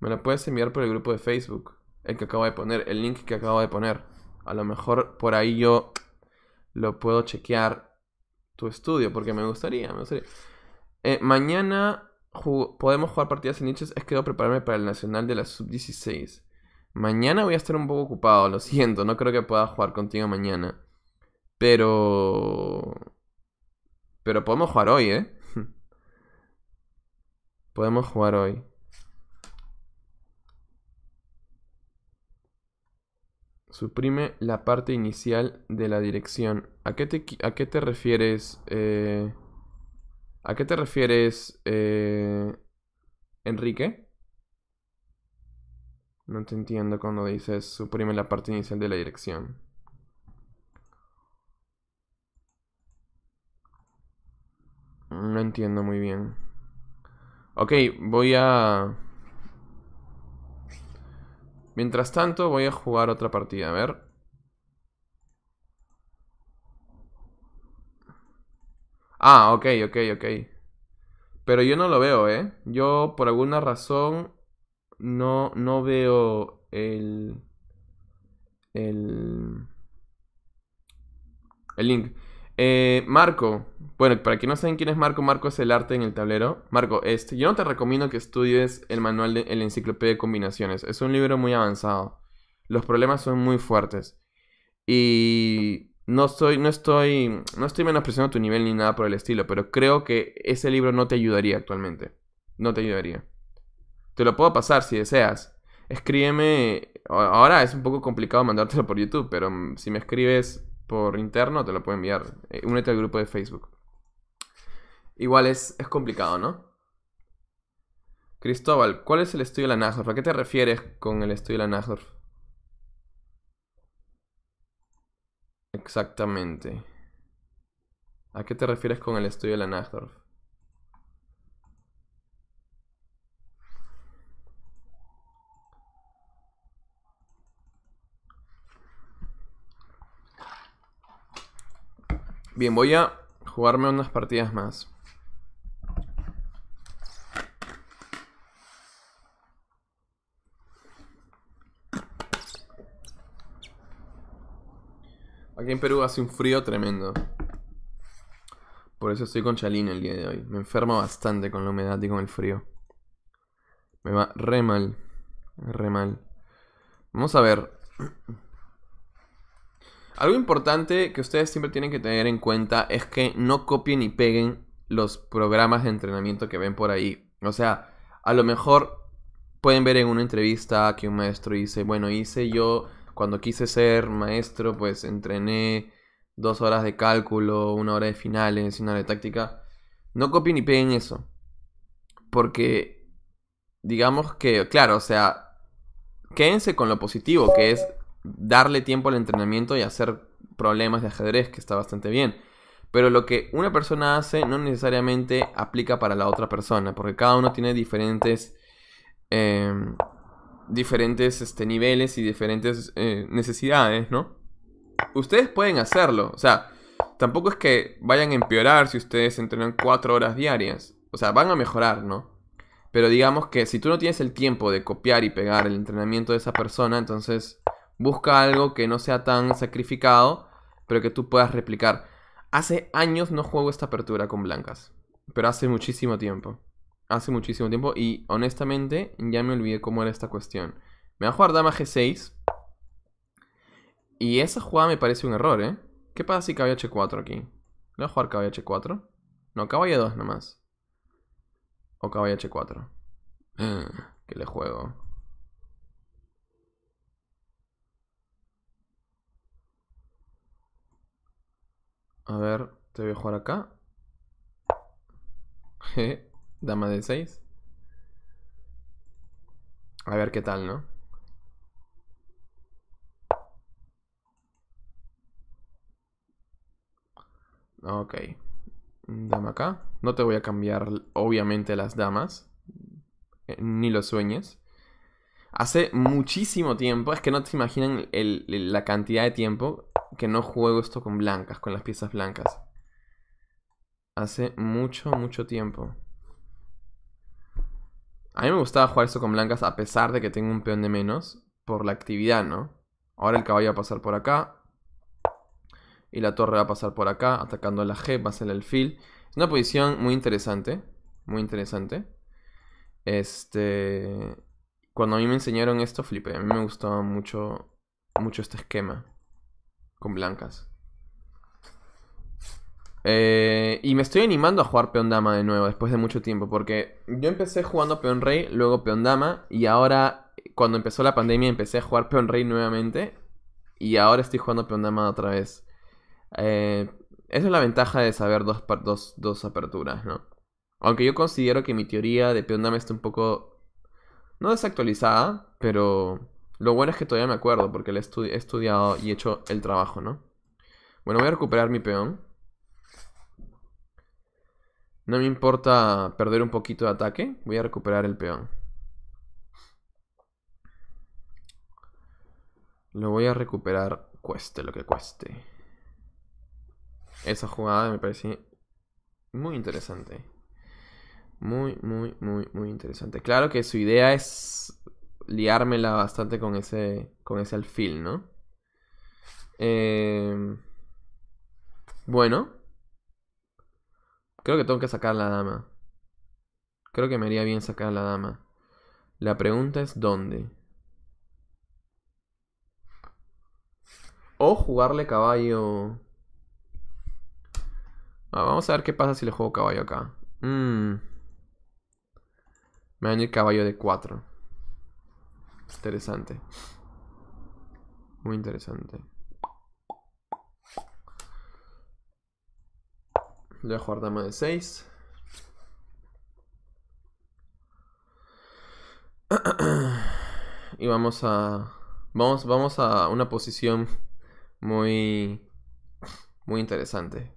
Me lo puedes enviar por el grupo de Facebook. El que acabo de poner, el link que acabo de poner. A lo mejor por ahí yo lo puedo chequear tu estudio, porque me gustaría, eh, mañana podemos jugar partidas en niches, es que debo prepararme para el nacional de la sub-16. Mañana voy a estar un poco ocupado, lo siento, no creo que pueda jugar contigo mañana. Pero... Pero podemos jugar hoy, ¿eh? podemos jugar hoy. Suprime la parte inicial de la dirección. ¿A qué te, a qué te refieres? Eh... ¿A qué te refieres, eh, Enrique? No te entiendo cuando dices suprime la parte inicial de la dirección. No entiendo muy bien. Ok, voy a... Mientras tanto voy a jugar otra partida, a ver. Ah, ok, ok, ok. Pero yo no lo veo, ¿eh? Yo por alguna razón no, no veo el, el, el link. Eh, Marco, bueno, para quien no saben quién es Marco, Marco es el arte en el tablero. Marco, este, yo no te recomiendo que estudies el manual de la enciclopedia de combinaciones. Es un libro muy avanzado. Los problemas son muy fuertes. Y no estoy, no estoy, no estoy menospreciando tu nivel ni nada por el estilo, pero creo que ese libro no te ayudaría actualmente. No te ayudaría. Te lo puedo pasar si deseas. Escríbeme. Ahora es un poco complicado mandártelo por YouTube, pero mm, si me escribes por interno te lo puedo enviar. Eh, únete al grupo de Facebook. Igual es, complicado, ¿no? Cristóbal, ¿cuál es el estudio de la ¿A qué te refieres con el estudio de la Exactamente. ¿A qué te refieres con el estudio de la Najdorf? Bien, voy a jugarme unas partidas más. Aquí en Perú hace un frío tremendo. Por eso estoy con chalina el día de hoy. Me enfermo bastante con la humedad y con el frío. Me va re mal. Re mal. Vamos a ver. Algo importante que ustedes siempre tienen que tener en cuenta es que no copien y peguen los programas de entrenamiento que ven por ahí. O sea, a lo mejor pueden ver en una entrevista que un maestro dice, bueno, hice yo cuando quise ser maestro, pues entrené dos horas de cálculo, una hora de finales, una hora de táctica. No copien ni peguen eso. Porque, digamos que, claro, o sea, quédense con lo positivo, que es darle tiempo al entrenamiento y hacer problemas de ajedrez, que está bastante bien. Pero lo que una persona hace no necesariamente aplica para la otra persona, porque cada uno tiene diferentes em, diferentes este, niveles y diferentes eh, necesidades, ¿no? Ustedes pueden hacerlo, o sea, tampoco es que vayan a empeorar si ustedes entrenan 4 horas diarias, o sea, van a mejorar, ¿no? Pero digamos que si tú no tienes el tiempo de copiar y pegar el entrenamiento de esa persona, entonces busca algo que no sea tan sacrificado, pero que tú puedas replicar. Hace años no juego esta apertura con blancas, pero hace muchísimo tiempo hace muchísimo tiempo y honestamente ya me olvidé cómo era esta cuestión. Me va a jugar dama g6. Y esa jugada me parece un error, ¿eh? ¿Qué pasa si caballo h4 aquí? ¿Le voy a jugar caballo h4? No, caballo 2 nomás. O caballo h4. Que le juego. A ver, te voy a jugar acá. Dama de 6. A ver qué tal, ¿no? Ok. Dama acá. No te voy a cambiar, obviamente, las damas. Eh, ni los sueñes. Hace muchísimo tiempo, es que no te imaginan la cantidad de tiempo que no juego esto con blancas, con las piezas blancas. Hace mucho, mucho tiempo. A mí me gustaba jugar esto con blancas a pesar de que tengo un peón de menos. Por la actividad, ¿no? Ahora el caballo va a pasar por acá. Y la torre va a pasar por acá, atacando a la G, va a ser el fil Es una posición muy interesante. Muy interesante. Este... Cuando a mí me enseñaron esto, flipé. A mí me gustaba mucho, mucho este esquema. Con blancas. Eh, y me estoy animando a jugar peón dama de nuevo después de mucho tiempo, porque yo empecé jugando peón rey, luego peón dama, y ahora cuando empezó la pandemia empecé a jugar peón rey nuevamente, y ahora estoy jugando peón dama otra vez. Eh, esa es la ventaja de saber dos, dos, dos aperturas, ¿no? Aunque yo considero que mi teoría de peón dama está un poco... No desactualizada, pero lo bueno es que todavía me acuerdo, porque he estudiado y hecho el trabajo, ¿no? Bueno, voy a recuperar mi peón. No me importa perder un poquito de ataque. Voy a recuperar el peón. Lo voy a recuperar cueste lo que cueste. Esa jugada me parece muy interesante. Muy, muy, muy, muy interesante. Claro que su idea es liármela bastante con ese, con ese alfil, ¿no? Eh, bueno, Creo que tengo que sacar la dama. Creo que me haría bien sacar la dama. La pregunta es dónde. O jugarle caballo. Ah, vamos a ver qué pasa si le juego caballo acá. Mm. Me van a caballo de 4. Interesante. Muy interesante. Voy de 6. y vamos a... Vamos, vamos a una posición muy... Muy interesante.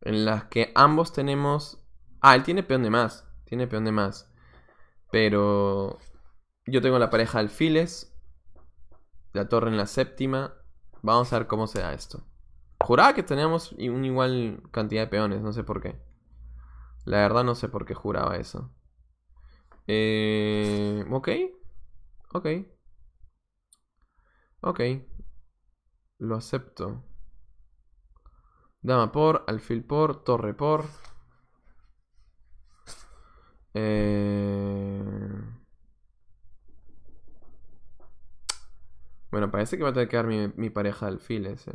En las que ambos tenemos... Ah, él tiene peón de más. Tiene peón de más. Pero... Yo tengo la pareja alfiles. La torre en la séptima. Vamos a ver cómo se da esto. Juraba que teníamos una igual cantidad de peones, no sé por qué. La verdad no sé por qué juraba eso. Eh, ok. Ok. Lo acepto. Dama por, alfil por, torre por. Eh... Bueno, parece que va a tener que dar mi, mi pareja de alfiles, eh.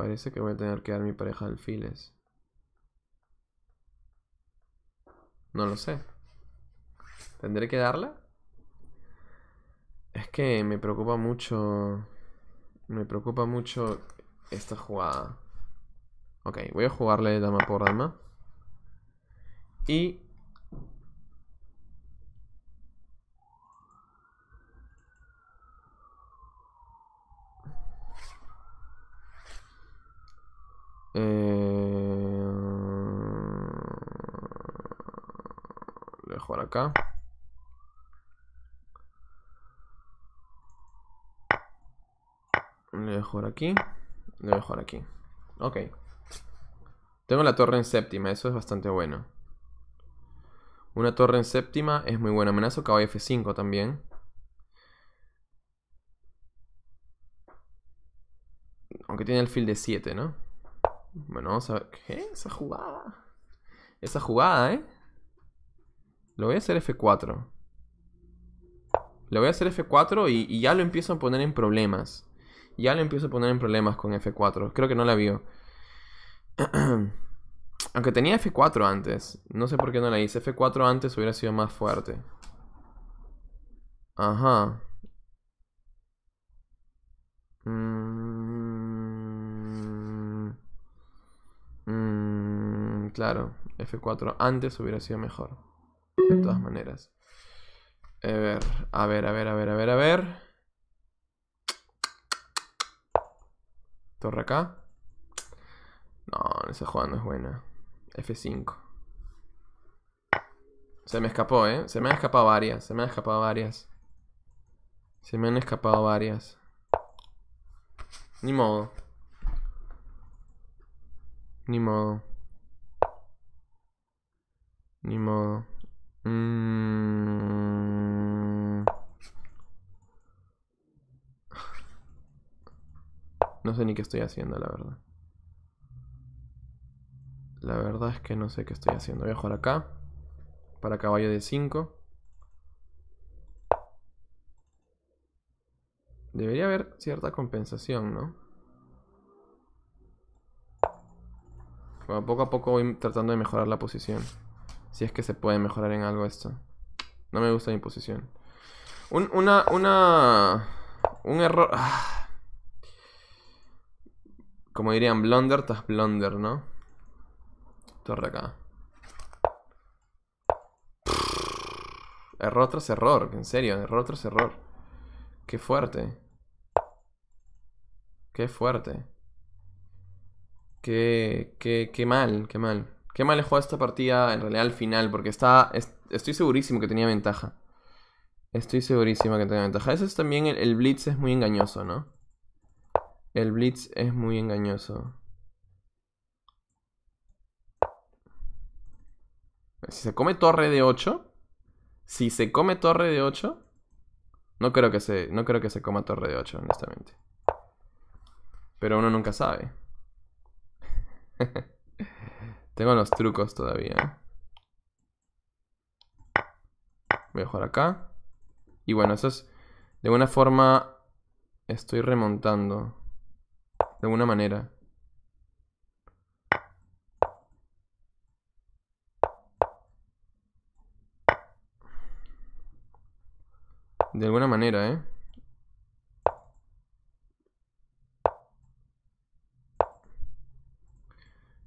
Parece que voy a tener que dar mi pareja de alfiles. No lo sé. ¿Tendré que darla? Es que me preocupa mucho... Me preocupa mucho esta jugada. Ok, voy a jugarle dama por dama. Y Eh... Voy a acá. Le voy a aquí. Le voy aquí. Ok. Tengo la torre en séptima, eso es bastante bueno. Una torre en séptima es muy buena. Amenazo caballo F5 también. Aunque tiene el fil de 7, ¿no? Bueno, vamos a ver. ¿Qué? Esa jugada. Esa jugada, ¿eh? Lo voy a hacer F4. Lo voy a hacer F4 y, ya lo empiezo a poner en problemas. Ya lo empiezo a poner en problemas con F4. Creo que no la vio. Aunque tenía F4 antes. No sé por qué no la hice. F4 antes hubiera sido más fuerte. Ajá. Mmm Mmm, claro, F4 antes hubiera sido mejor. De todas maneras. A ver, a ver, a ver, a ver, a ver, a ver. Torre acá. No, esa jugada no es buena. F5. Se me escapó, ¿eh? Se me han escapado varias. Se me han escapado varias. Se me han escapado varias. Ni modo. Ni modo. Ni modo. Mm. No sé ni qué estoy haciendo, la verdad. La verdad es que no sé qué estoy haciendo. Voy a jugar acá. Para caballo de 5. Debería haber cierta compensación, ¿no? Poco a poco voy tratando de mejorar la posición. Si es que se puede mejorar en algo esto. No me gusta mi posición. Un, una, una... Un error... Ah. Como dirían, blunder tras blunder, ¿no? Torre acá. Error tras error, en serio, error tras error. Qué fuerte. Qué fuerte. Qué, qué, mal, qué mal. Qué mal le jugó esta partida en realidad al final, porque está, estoy segurísimo que tenía ventaja. Estoy segurísimo que tenía ventaja. ese es también, el, el blitz es muy engañoso, ¿no? El blitz es muy engañoso. Si se come torre de 8. Si se come torre de 8. No creo que se, no creo que se coma torre de 8, honestamente. Pero uno nunca sabe. Tengo los trucos todavía. Voy a jugar acá. Y bueno, eso es... De alguna forma... Estoy remontando. De alguna manera. De alguna manera, ¿eh?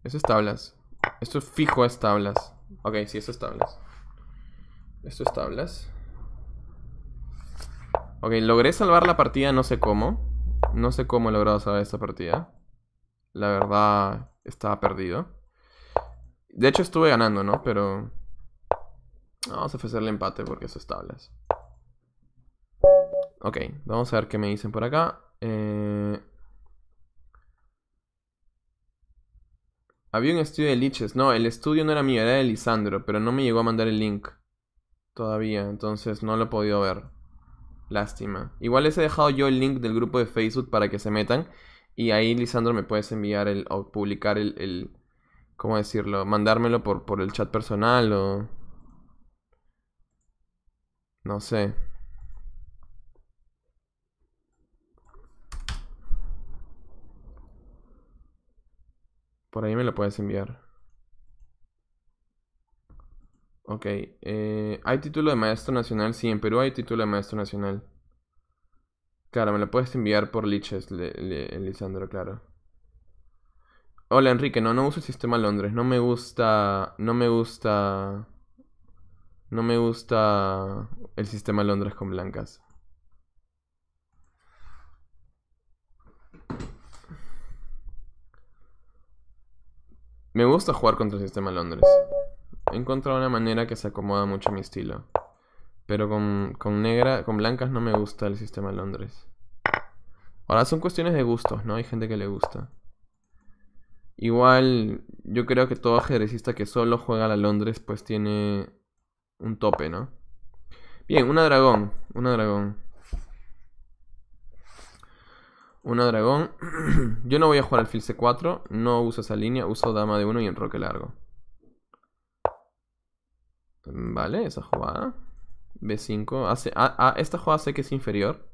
Eso es tablas. Esto es fijo es tablas. Ok, sí, eso es tablas. Esto es tablas. Ok, logré salvar la partida, no sé cómo. No sé cómo he logrado salvar esta partida. La verdad, estaba perdido. De hecho, estuve ganando, ¿no? Pero... Vamos a ofrecerle empate porque eso es tablas. Ok, vamos a ver qué me dicen por acá. Eh... Había un estudio de liches. No, el estudio no era mío, era de Lisandro, pero no me llegó a mandar el link. Todavía, entonces no lo he podido ver. Lástima. Igual les he dejado yo el link del grupo de Facebook para que se metan. Y ahí, Lisandro, me puedes enviar el, o publicar el, el ¿cómo decirlo? Mandármelo por, por el chat personal o... No sé. Por ahí me lo puedes enviar. Ok. Eh, ¿Hay título de maestro nacional? Sí, en Perú hay título de maestro nacional. Claro, me lo puedes enviar por liches, le, Lisandro, claro. Hola Enrique, no, no uso el sistema Londres. No me gusta. No me gusta. No me gusta el sistema Londres con blancas. Me gusta jugar contra el sistema Londres. He encontrado una manera que se acomoda mucho a mi estilo. Pero con, con negra, con blancas no me gusta el sistema Londres. Ahora son cuestiones de gustos, ¿no? Hay gente que le gusta. Igual, yo creo que todo ajedrecista que solo juega a la Londres, pues tiene un tope, ¿no? Bien, una dragón, una dragón. Una dragón. Yo no voy a jugar fil c4. No uso esa línea. Uso dama de 1 y enroque largo. Vale, esa jugada. B5. Hace, esta jugada sé que es inferior.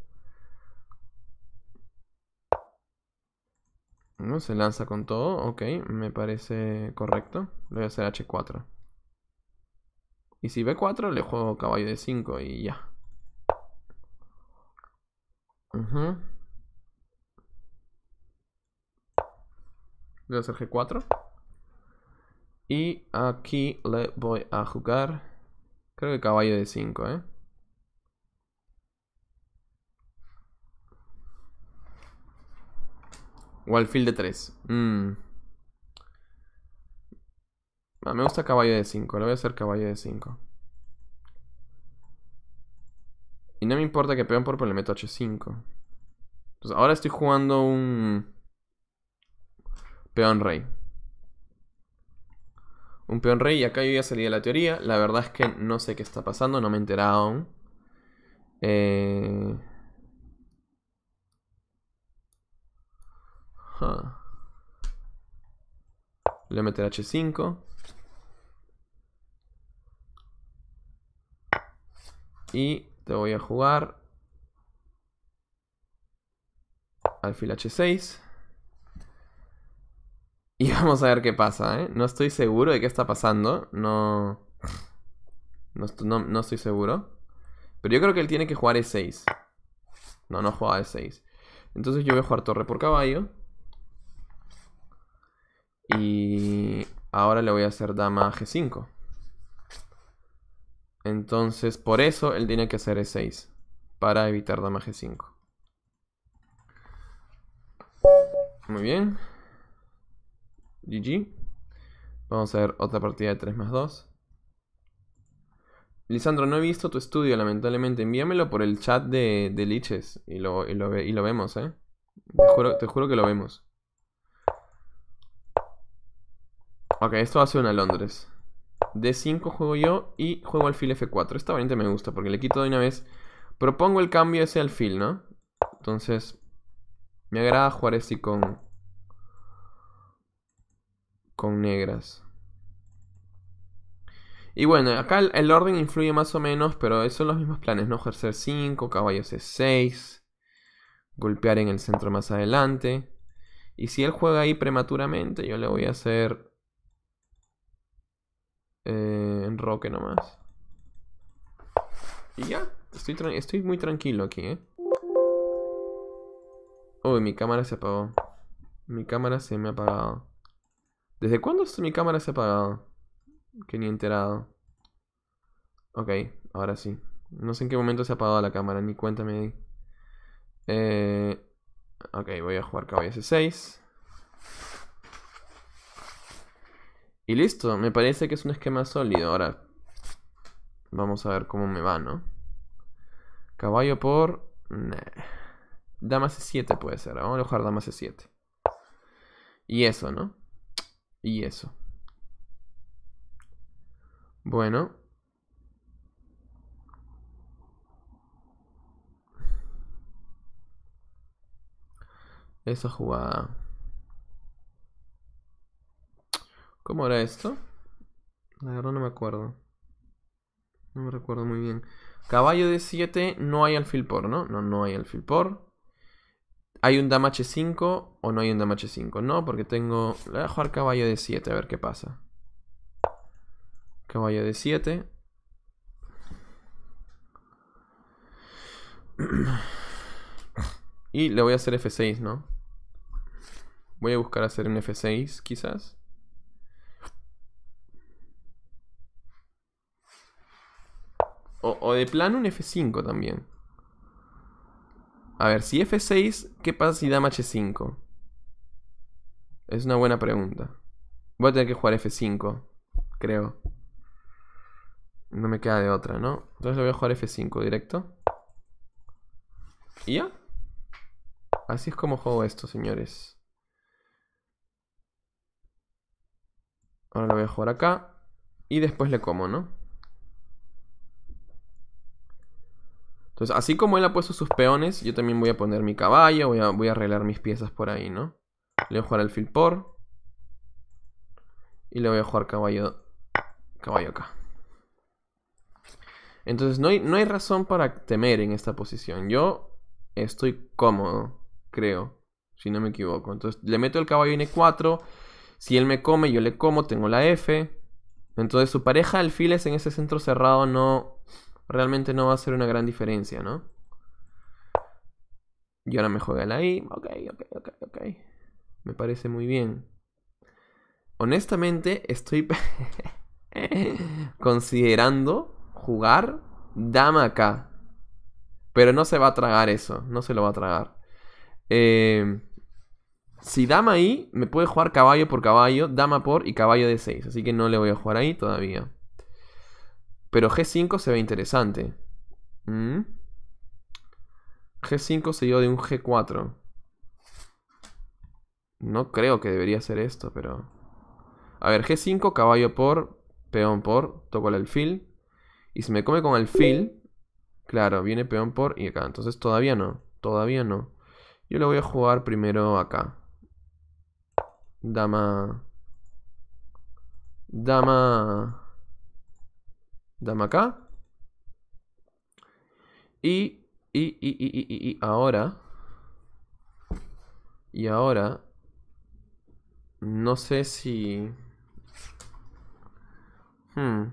¿No? Se lanza con todo. Ok, me parece correcto. Le voy a hacer H4. Y si B4, le juego caballo de 5 y ya. Ajá Voy a hacer G4. Y aquí le voy a jugar. Creo que caballo de 5, ¿eh? O alfil de 3. Mm. Ah, me gusta caballo de 5. Le voy a hacer caballo de 5. Y no me importa que peguen por, pero le meto H5. Entonces ahora estoy jugando un peón rey. Un peón rey, y acá yo ya salí de la teoría. La verdad es que no sé qué está pasando, no me he aún. Eh, ah. Le voy a meter H5. Y te voy a jugar alfil H6. Y vamos a ver qué pasa, ¿eh? No estoy seguro de qué está pasando. No... No, estoy seguro. Pero yo creo que él tiene que jugar E6. No, no juega E6. Entonces yo voy a jugar torre por caballo. Y ahora le voy a hacer dama G5. Entonces por eso él tiene que hacer E6. Para evitar dama G5. Muy bien. GG. Vamos a ver otra partida de 3 más 2. Lisandro, no he visto tu estudio, lamentablemente. Envíamelo por el chat de, Liches y lo, y, y lo, vemos, ¿eh? Te juro, que lo vemos. Ok, esto va a ser una Londres. D5 juego yo y juego alfil F4. Esta variante me gusta porque le quito de una vez. Propongo el cambio ese alfil, ¿no? Entonces, me agrada jugar así con, con negras. Y bueno, acá el orden influye más o menos, pero son los mismos planes, ¿no? Ejercer 5, Caballos es 6 golpear en el centro más adelante. Y si él juega ahí prematuramente, yo le voy a hacer eh, En roque nomás. Y ya, estoy, estoy muy tranquilo aquí, ¿eh? Uy, mi cámara se apagó. Mi cámara se me ha apagado. ¿Desde cuándo mi cámara se ha apagado? Que ni he enterado. Ok, ahora sí. No sé en qué momento se ha apagado la cámara, ni cuéntame eh, ok, voy a jugar caballo s 6 Y listo, me parece que es un esquema sólido. Ahora, vamos a ver cómo me va, ¿no? Caballo por... Nah. Dama C7 puede ser. ¿ah? Vamos a jugar dama C7. Y eso, ¿no? Y eso. Bueno. Esa jugada. ¿Cómo era esto? La verdad no me acuerdo. No me recuerdo muy bien. Caballo de 7, no hay alfil por, ¿no? No, no hay alfil por. ¿Hay un dama h5 o no hay un dama h5? No, porque tengo... Le voy a jugar caballo de 7, a ver qué pasa. Caballo de 7. Y le voy a hacer F6, ¿no? Voy a buscar hacer un F6, quizás. o de plano un F5 también. A ver, si F6, ¿qué pasa si dama H5? Es una buena pregunta. Voy a tener que jugar F5, creo. No me queda de otra, ¿no? Entonces lo voy a jugar F5 directo. ¿Y ya? Así es como juego esto, señores. Ahora lo voy a jugar acá. Y después le como, ¿no? Entonces, así como él ha puesto sus peones, yo también voy a poner mi caballo, voy a, voy a arreglar mis piezas por ahí, ¿no? Le voy a jugar al fil por. Y le voy a jugar caballo, caballo acá. Entonces, no hay, no hay razón para temer en esta posición. Yo estoy cómodo, creo, si no me equivoco. Entonces, le meto el caballo en E4. Si él me come, yo le como, tengo la F. Entonces, su pareja alfiles en ese centro cerrado no realmente no va a ser una gran diferencia, ¿no? Y ahora me juega la i Ok, ok, ok, ok. Me parece muy bien. Honestamente, estoy considerando jugar dama acá. Pero no se va a tragar eso. No se lo va a tragar. Eh, si dama ahí, me puede jugar caballo por caballo, dama por y caballo de 6. Así que no le voy a jugar ahí todavía. Pero G5 se ve interesante. ¿Mm? g G5 se dio de un G4. No creo que debería ser esto, pero... A ver, G5, caballo por, peón por, toco el alfil. Y si me come con alfil, claro, viene peón por y acá. Entonces todavía no, todavía no. Yo lo voy a jugar primero acá. Dama... Dama... Dame acá. Y, y, y, y, y, y ahora. Y ahora. No sé si... Hmm,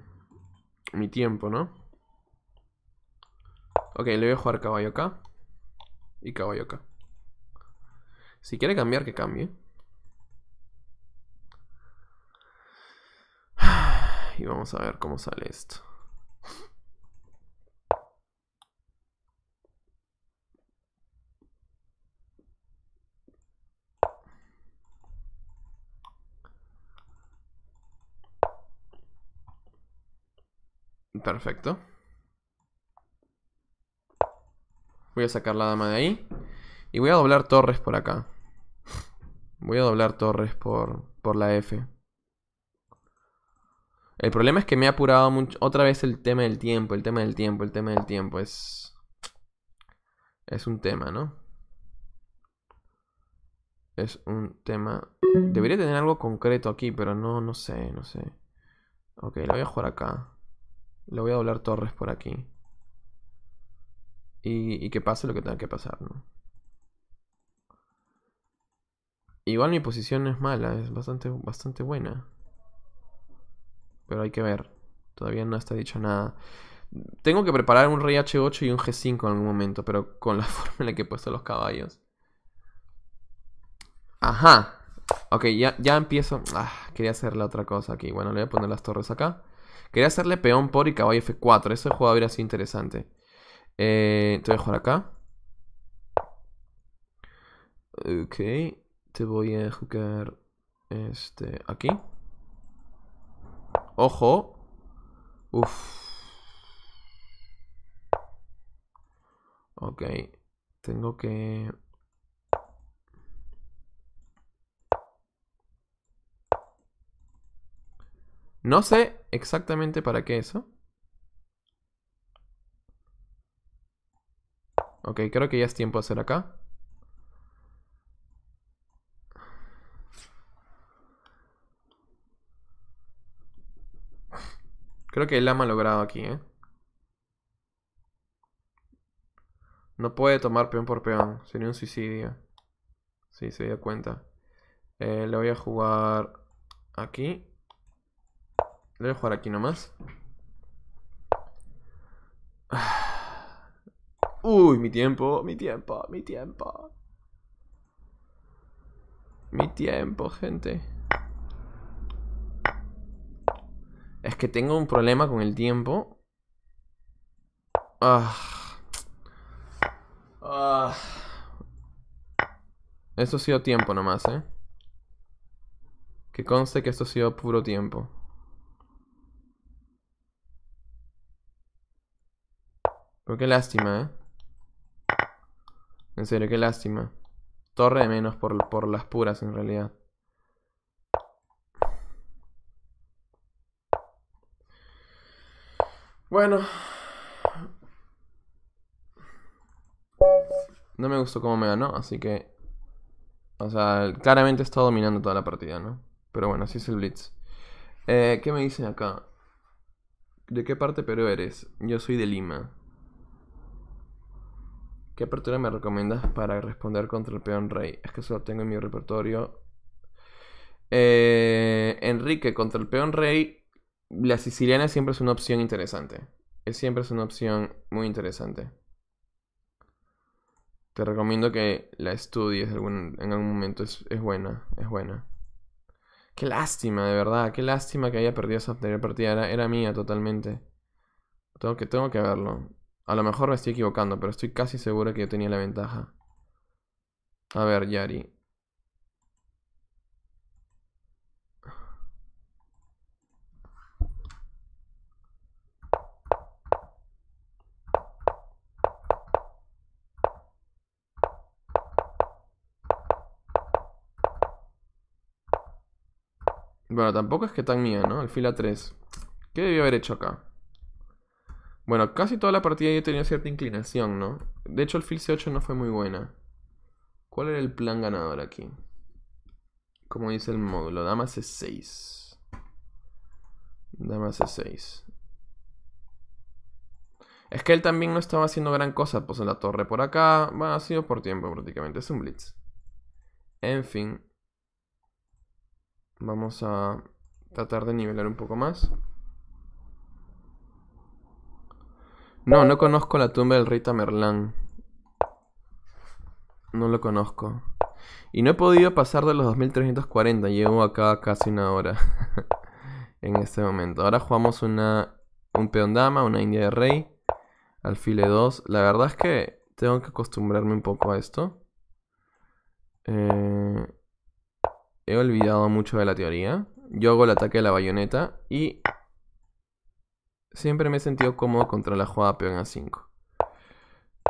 mi tiempo, ¿no? Ok, le voy a jugar caballo acá. Y caballo acá. Si quiere cambiar, que cambie. Y vamos a ver cómo sale esto. Perfecto. Voy a sacar la dama de ahí. Y voy a doblar torres por acá. Voy a doblar torres por, por la F. El problema es que me ha apurado mucho. Otra vez el tema del tiempo, el tema del tiempo, el tema del tiempo. Es. Es un tema, ¿no? Es un tema. Debería tener algo concreto aquí, pero no, no sé, no sé. Ok, la voy a jugar acá. Le voy a doblar torres por aquí. Y, que pase lo que tenga que pasar, ¿no? Igual mi posición es mala, es bastante, bastante buena. Pero hay que ver. Todavía no está dicho nada. Tengo que preparar un rey H8 y un G5 en algún momento, pero con la forma en la que he puesto los caballos. Ajá. Ok, ya, ya empiezo. Ah, quería hacer la otra cosa aquí. Bueno, le voy a poner las torres acá. Quería hacerle peón por y caballo F4. Ese juego hubiera sido interesante. Eh, te voy a jugar acá. Ok. Te voy a jugar este aquí. Ojo. Uf. Ok. Tengo que... No sé exactamente para qué eso. Ok, creo que ya es tiempo de hacer acá. Creo que el ama logrado aquí, ¿eh? No puede tomar peón por peón. Sería un suicidio. Sí, se dio cuenta. Eh, le voy a jugar aquí voy a jugar aquí nomás. Uy, mi tiempo, mi tiempo, mi tiempo. Mi tiempo, gente. Es que tengo un problema con el tiempo. Ah. ah. Esto ha sido tiempo nomás, ¿eh? Que conste que esto ha sido puro tiempo. Pero qué lástima, ¿eh? En serio, qué lástima. Torre de menos por, las puras, en realidad. Bueno. No me gustó cómo me ganó, así que... O sea, claramente está dominando toda la partida, ¿no? Pero bueno, así es el Blitz. Eh, ¿Qué me dicen acá? ¿De qué parte Perú eres? Yo soy de Lima. ¿Qué apertura me recomiendas para responder contra el peón rey? Es que solo tengo en mi repertorio. Eh, Enrique, contra el peón rey, la siciliana siempre es una opción interesante. Es siempre es una opción muy interesante. Te recomiendo que la estudies en algún momento. Es, buena, es buena. Qué lástima, de verdad. Qué lástima que haya perdido esa anterior partida. Era, mía totalmente. que, tengo que verlo. A lo mejor me estoy equivocando, pero estoy casi seguro que yo tenía la ventaja. A ver, Yari. Bueno, tampoco es que tan mía, ¿no? El fila 3. ¿Qué debió haber hecho acá? Bueno, casi toda la partida yo tenía cierta inclinación, ¿no? De hecho, el fil C8 no fue muy buena. ¿Cuál era el plan ganador aquí? Como dice el módulo, dama C6. Dama C6. Es que él también no estaba haciendo gran cosa. Pues la torre por acá. Bueno, ha sido por tiempo prácticamente. Es un blitz. En fin. Vamos a tratar de nivelar un poco más. No, no conozco la tumba del rey Tamerlán. No lo conozco. Y no he podido pasar de los 2340. Llevo acá casi una hora. en este momento. Ahora jugamos una, un peón dama, una india de rey. Alfile 2. La verdad es que tengo que acostumbrarme un poco a esto. Eh, he olvidado mucho de la teoría. Yo hago el ataque de la bayoneta y Siempre me he sentido cómodo contra la jugada peón a 5.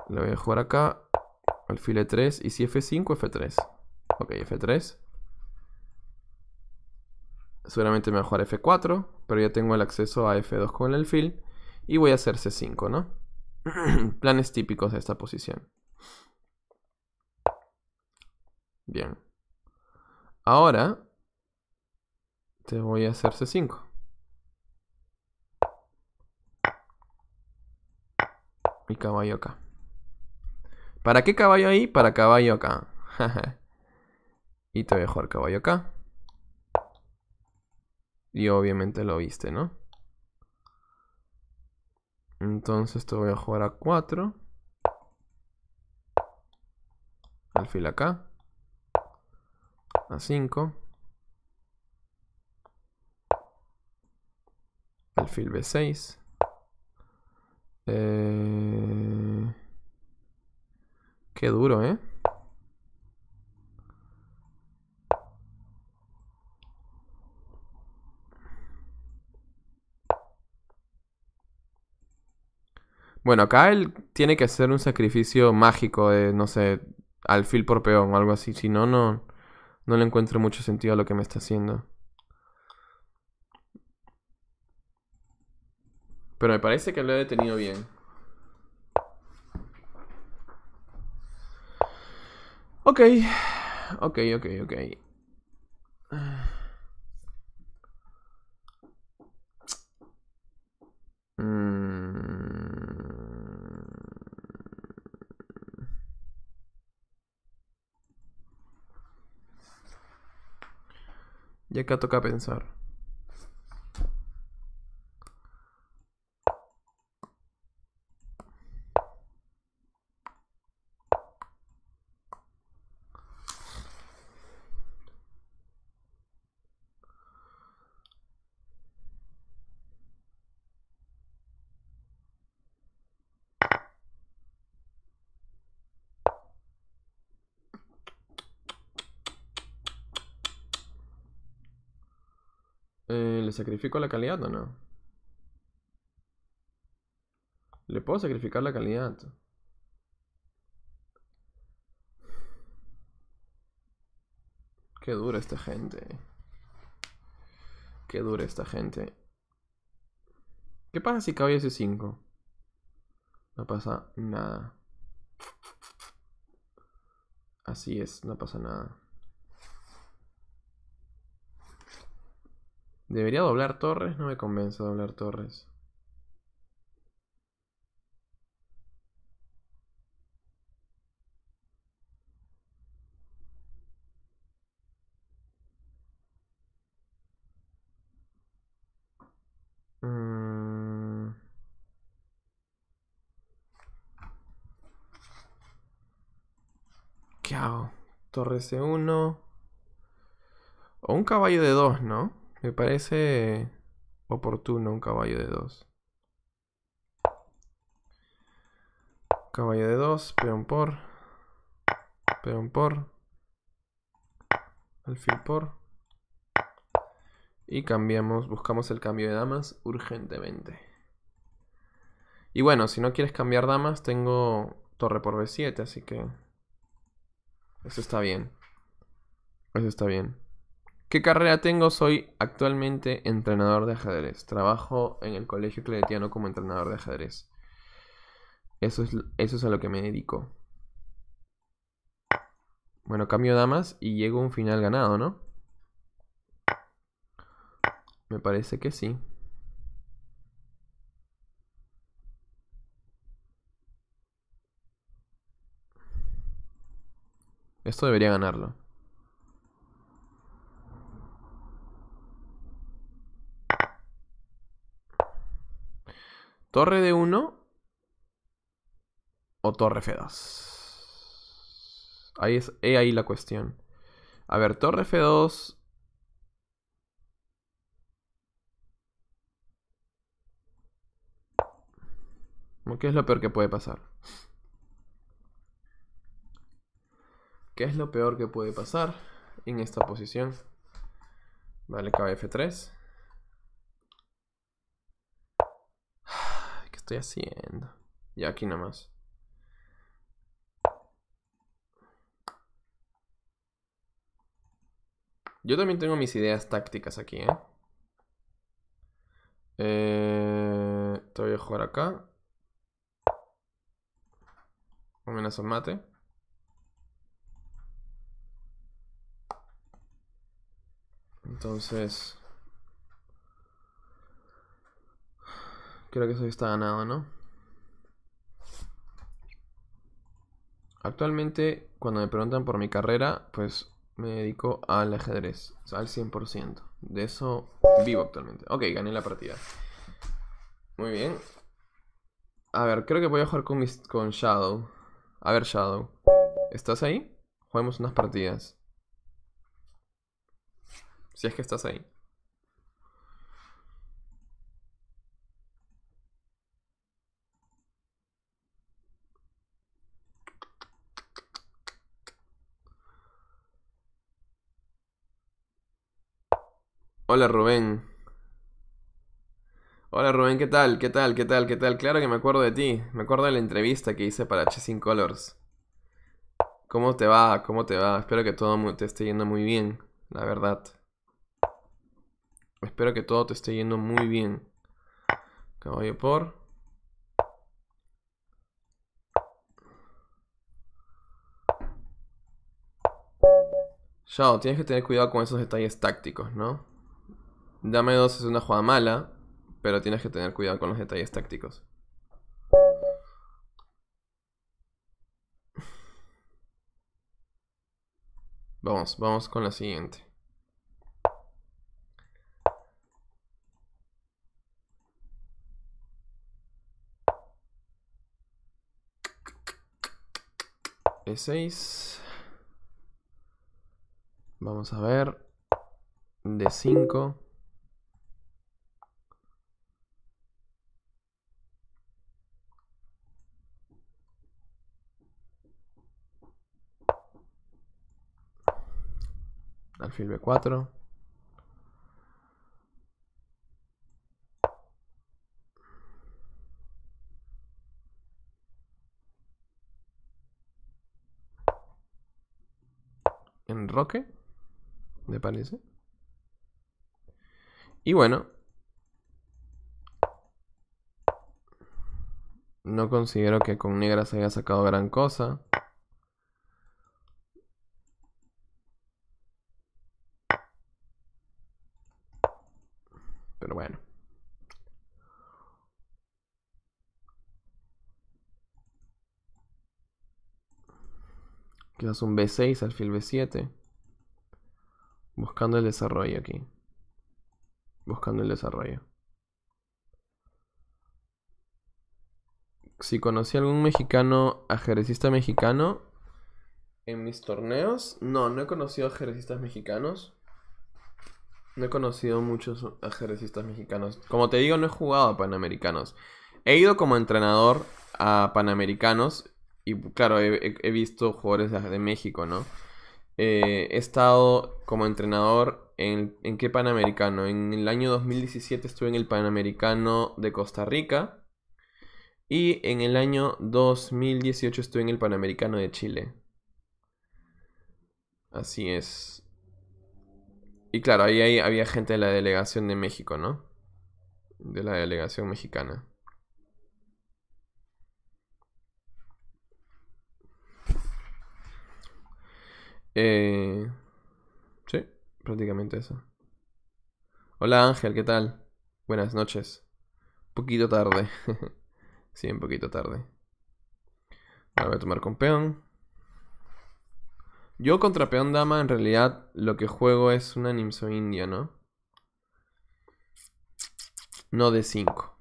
Le voy a jugar acá. Alfil E3. ¿Y si F5 F3? Ok, F3. Seguramente me va a jugar F4. Pero ya tengo el acceso a F2 con el alfil. Y voy a hacer C5, ¿no? Planes típicos de esta posición. Bien. Ahora te voy a hacer C5. Y caballo acá. ¿Para qué caballo ahí? Para caballo acá. y te voy a jugar caballo acá. Y obviamente lo viste, ¿no? Entonces te voy a jugar a 4. Alfil acá. A 5. Alfil B6. Eh, qué duro, ¿eh? Bueno, acá él tiene que hacer un sacrificio mágico de, no sé, alfil por peón o algo así. Si no, no, no le encuentro mucho sentido a lo que me está haciendo. Pero me parece que lo he detenido bien. Ok, ok, ok, ok. Mm. Ya que toca pensar. sacrifico la calidad o no? Le puedo sacrificar la calidad. Qué dura esta gente. Qué dura esta gente. ¿Qué pasa si cabe ese 5 No pasa nada. Así es, no pasa nada. ¿Debería doblar torres? No me convence doblar torres. Mm. ¿Qué hago? Torre C1. O un caballo de dos, ¿no? Me parece oportuno un caballo de 2. Caballo de 2, peón por, peón por, alfil por. Y cambiamos, buscamos el cambio de damas urgentemente. Y bueno, si no quieres cambiar damas, tengo torre por B7, así que... Eso está bien. Eso está bien. ¿Qué carrera tengo? Soy actualmente entrenador de ajedrez. Trabajo en el Colegio Claretiano como entrenador de ajedrez. Eso es, eso es a lo que me dedico. Bueno, cambio damas y llego a un final ganado, ¿no? Me parece que sí. Esto debería ganarlo. Torre de 1 o torre F2. Ahí es ahí la cuestión. A ver, torre F2. ¿Qué es lo peor que puede pasar? ¿Qué es lo peor que puede pasar en esta posición? Vale, cabe F3. estoy haciendo? Ya aquí nomás. Yo también tengo mis ideas tácticas aquí, ¿eh? eh te voy a jugar acá. Amenaza mate. Entonces... Creo que eso está ganado, ¿no? Actualmente, cuando me preguntan por mi carrera, pues me dedico al ajedrez, o sea, al 100%. De eso vivo actualmente. Ok, gané la partida. Muy bien. A ver, creo que voy a jugar con, con Shadow. A ver, Shadow. ¿Estás ahí? Juguemos unas partidas. Si es que estás ahí. Hola Rubén. Hola Rubén, ¿qué tal? ¿Qué tal? ¿Qué tal? ¿Qué tal? Claro que me acuerdo de ti. Me acuerdo de la entrevista que hice para Chasing Colors. ¿Cómo te va? ¿Cómo te va? Espero que todo te esté yendo muy bien, la verdad. Espero que todo te esté yendo muy bien. Caballo por... Chao, tienes que tener cuidado con esos detalles tácticos, ¿no? Dame dos es una jugada mala, pero tienes que tener cuidado con los detalles tácticos. Vamos, vamos con la siguiente. E6. Vamos a ver. D5. Alfil B4. Enroque, me parece. Y bueno, no considero que con negras haya sacado gran cosa. un B6, alfil B7. Buscando el desarrollo aquí. Buscando el desarrollo. Si conocí algún mexicano, ajedrecista mexicano, en mis torneos, no, no he conocido ajedrecistas mexicanos. No he conocido muchos ajedrecistas mexicanos. Como te digo, no he jugado a panamericanos. He ido como entrenador a panamericanos y claro, he, visto jugadores de México, ¿no? Eh, he estado como entrenador en, en qué Panamericano. En el año 2017 estuve en el Panamericano de Costa Rica. Y en el año 2018 estuve en el Panamericano de Chile. Así es. Y claro, ahí había gente de la delegación de México, ¿no? De la delegación mexicana. Eh, sí, prácticamente eso. Hola Ángel, ¿qué tal? Buenas noches. Un poquito tarde. sí, un poquito tarde. Ahora voy a tomar con peón. Yo contra peón dama en realidad lo que juego es una nimso india, ¿no? No de 5.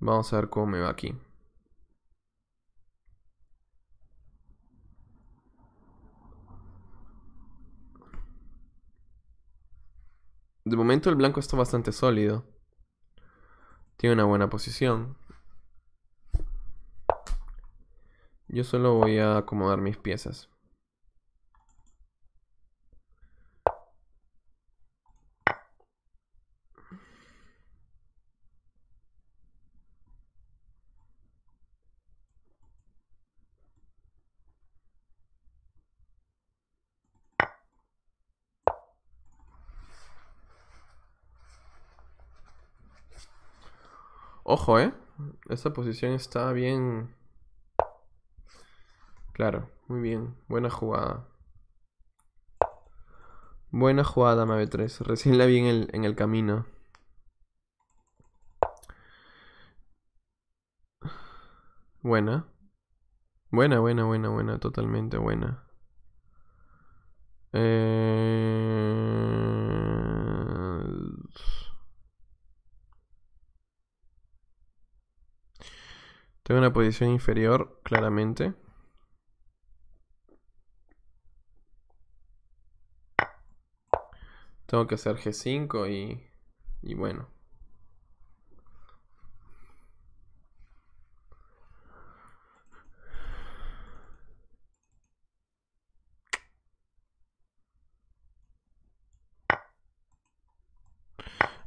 Vamos a ver cómo me va aquí. De momento el blanco está bastante sólido. Tiene una buena posición. Yo solo voy a acomodar mis piezas. Ojo, ¿eh? Esta posición está bien... Claro, muy bien. Buena jugada. Buena jugada, Mave 3. Recién la vi en el, en el camino. Buena. Buena, buena, buena, buena. Totalmente buena. Eh... Tengo una posición inferior, claramente. Tengo que hacer G5 y, y bueno.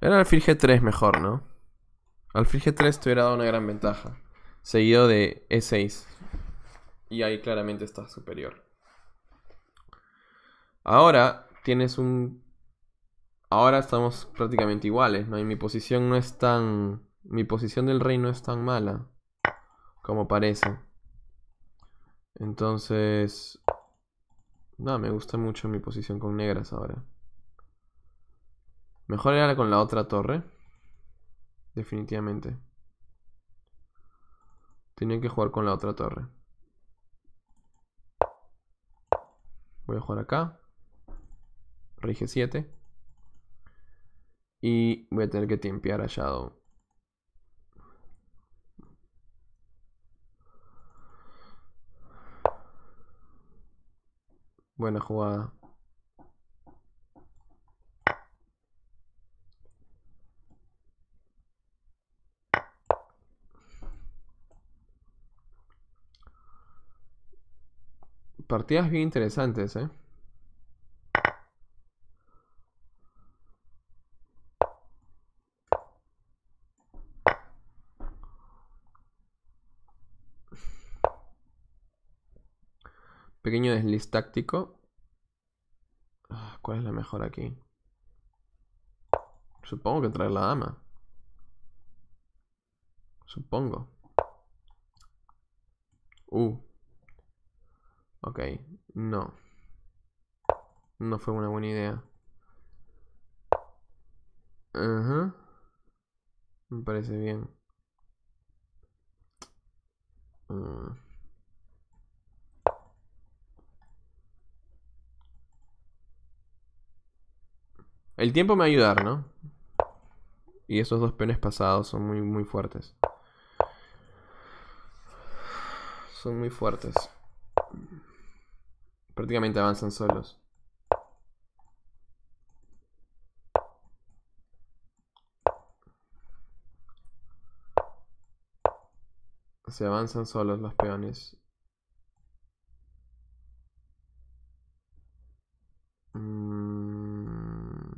Era alfil G3 mejor, ¿no? Alfil G3 te hubiera dado una gran ventaja seguido de E6. Y ahí claramente está superior. Ahora tienes un... Ahora estamos prácticamente iguales, ¿no? Y mi posición no es tan... Mi posición del rey no es tan mala como parece. Entonces... No, me gusta mucho mi posición con negras ahora. Mejor era con la otra torre. Definitivamente. Tienen que jugar con la otra torre. Voy a jugar acá. Rige 7. Y voy a tener que timpear a Shadow. Buena jugada. Partidas bien interesantes, ¿eh? Pequeño desliz táctico. Ah, ¿Cuál es la mejor aquí? Supongo que traer la dama. Supongo. Uh. Ok, no. No fue una buena idea. Ajá. Me parece bien. Ah. El tiempo me va a ayudar, ¿no? Y esos dos penes pasados son muy, muy fuertes. Son muy fuertes. Prácticamente avanzan solos. Se avanzan solos los peones. Mm.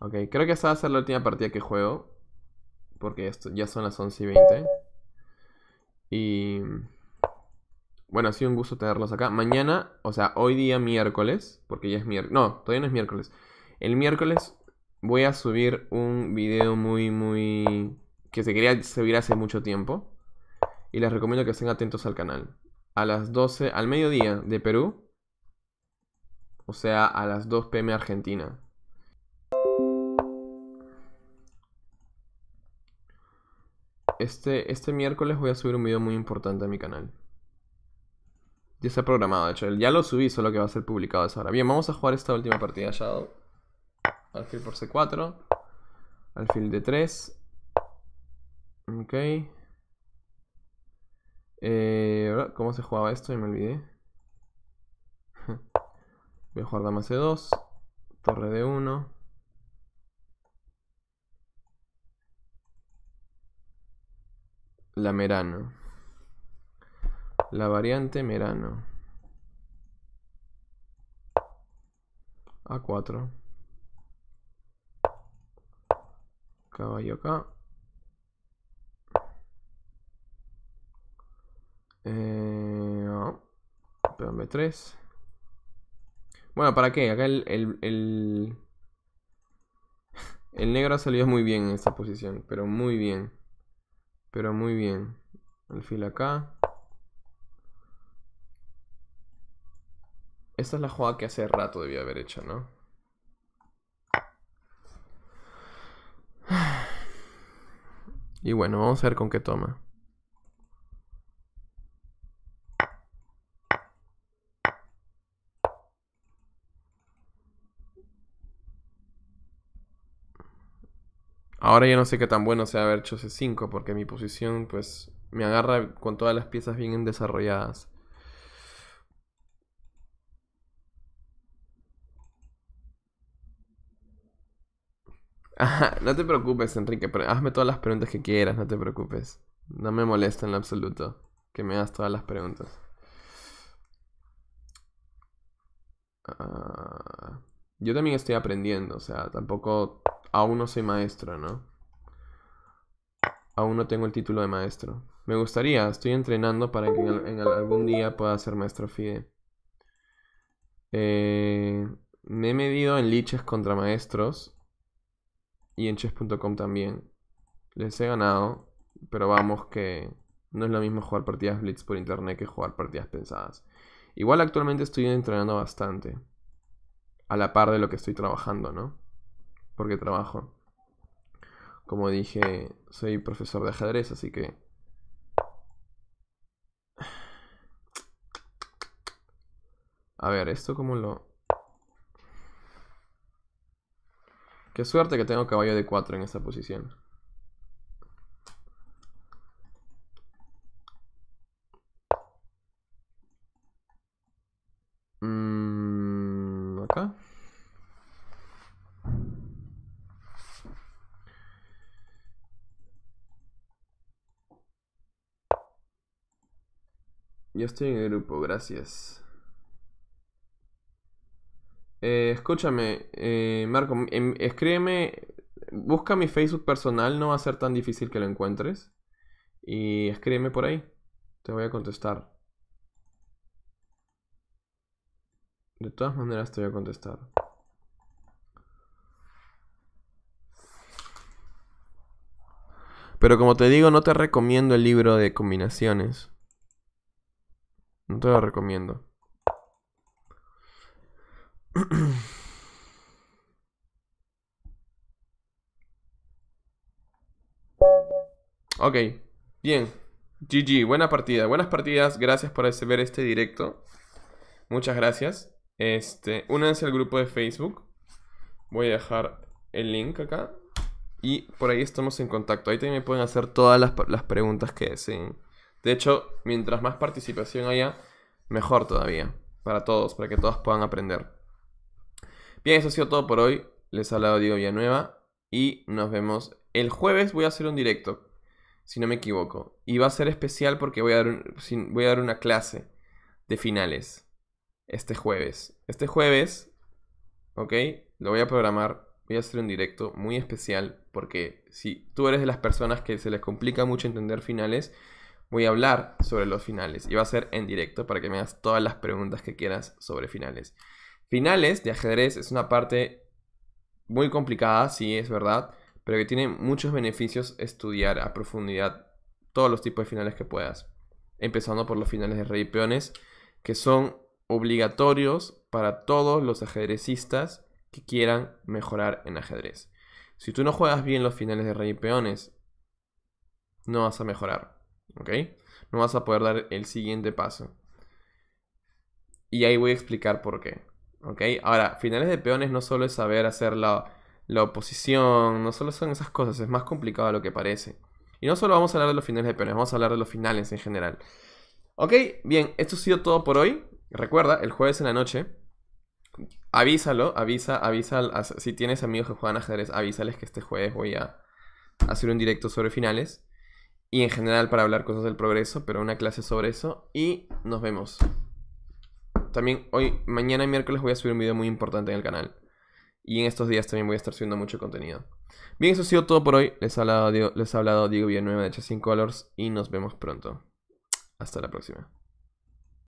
Ok, creo que esta va a ser la última partida que juego. Porque esto, ya son las 11 y 20. Y... Bueno, ha sido un gusto tenerlos acá. Mañana, o sea, hoy día miércoles, porque ya es miércoles. No, todavía no es miércoles. El miércoles voy a subir un video muy, muy. que se quería subir hace mucho tiempo. Y les recomiendo que estén atentos al canal. A las 12, al mediodía de Perú. O sea, a las 2 pm Argentina. Este, este miércoles voy a subir un video muy importante a mi canal. Ya ha programado, de hecho. Ya lo subí, solo que va a ser publicado eso ahora Bien, vamos a jugar esta última partida Shadow. Alfil por C4. Alfil de 3 Ok. Eh, ¿Cómo se jugaba esto? Ya me olvidé. Voy a jugar dama C2. Torre D1. Merano la variante Merano. A4. Caballo acá. Eh, ah, B3. Bueno, ¿para qué? Acá el, el, el, negro ha salido muy bien en esta posición. Pero muy bien. Pero muy bien. Alfil acá. Esta es la jugada que hace rato debía haber hecho, ¿no? Y bueno, vamos a ver con qué toma. Ahora yo no sé qué tan bueno sea haber hecho ese 5 porque mi posición pues me agarra con todas las piezas bien desarrolladas. no te preocupes, Enrique. hazme todas las preguntas que quieras, no te preocupes. No me molesta en absoluto que me hagas todas las preguntas. Ah, yo también estoy aprendiendo, o sea, tampoco aún no soy maestro, ¿no? Aún no tengo el título de maestro. Me gustaría, estoy entrenando para que algún día pueda ser maestro FIDE. Eh, me he medido en liches contra maestros y en chess.com también. Les he ganado, pero vamos que no es lo mismo jugar partidas blitz por internet que jugar partidas pensadas. Igual actualmente estoy entrenando bastante. A la par de lo que estoy trabajando, ¿no? Porque trabajo. Como dije, soy profesor de ajedrez, así que... A ver, esto como lo... Qué suerte que tengo caballo de 4 en esta posición. Mm, acá. Yo estoy en el grupo, gracias. Eh, escúchame, eh, Marco, em, escríbeme, busca mi Facebook personal, no va a ser tan difícil que lo encuentres. Y escríbeme por ahí, te voy a contestar. De todas maneras te voy a contestar. Pero como te digo, no te recomiendo el libro de combinaciones. No te lo recomiendo. ok, bien. GG, buena partida, buenas partidas. Gracias por ver este directo. Muchas gracias. Este, únanse al grupo de Facebook. Voy a dejar el link acá. Y por ahí estamos en contacto. Ahí también pueden hacer todas las, las preguntas que deseen. De hecho, mientras más participación haya, mejor todavía. Para todos, para que todos puedan aprender. Bien, eso ha sido todo por hoy. Les ha hablado Diego Villanueva y nos vemos el jueves. Voy a hacer un directo, si no me equivoco. Y va a ser especial porque voy a dar, voy a dar una clase de finales este jueves. Este jueves, ¿ok? Lo voy a programar. Voy a hacer un directo muy especial porque si tú eres de las personas que se les complica mucho entender finales, voy a hablar sobre los finales y va a ser en directo para que me hagas todas las preguntas que quieras sobre finales. Finales de ajedrez es una parte muy complicada, sí, es verdad, pero que tiene muchos beneficios estudiar a profundidad todos los tipos de finales que puedas. Empezando por los finales de rey y peones, que son obligatorios para todos los ajedrecistas que quieran mejorar en ajedrez. Si tú no juegas bien los finales de rey y peones, no vas a mejorar, ¿ok? No vas a poder dar el siguiente paso. Y ahí voy a explicar por qué. ¿ok? Ahora, finales de peones no solo es saber hacer la, oposición, no solo son esas cosas, es más complicado de lo que parece. Y no solo vamos a hablar de los finales de peones, vamos a hablar de los finales en general. Ok, bien, esto ha sido todo por hoy. Recuerda, el jueves en la noche, avísalo, avisa, avisa, si tienes amigos que juegan ajedrez, avísales que este jueves voy a hacer un directo sobre finales. Y en general para hablar cosas del progreso, pero una clase sobre eso. Y nos vemos también hoy, mañana y miércoles voy a subir un video muy importante en el canal. Y en estos días también voy a estar subiendo mucho contenido. Bien, eso ha sido todo por hoy. Les ha hablado Diego, les ha hablado Diego Villanueva de H5 Colors y nos vemos pronto. Hasta la próxima.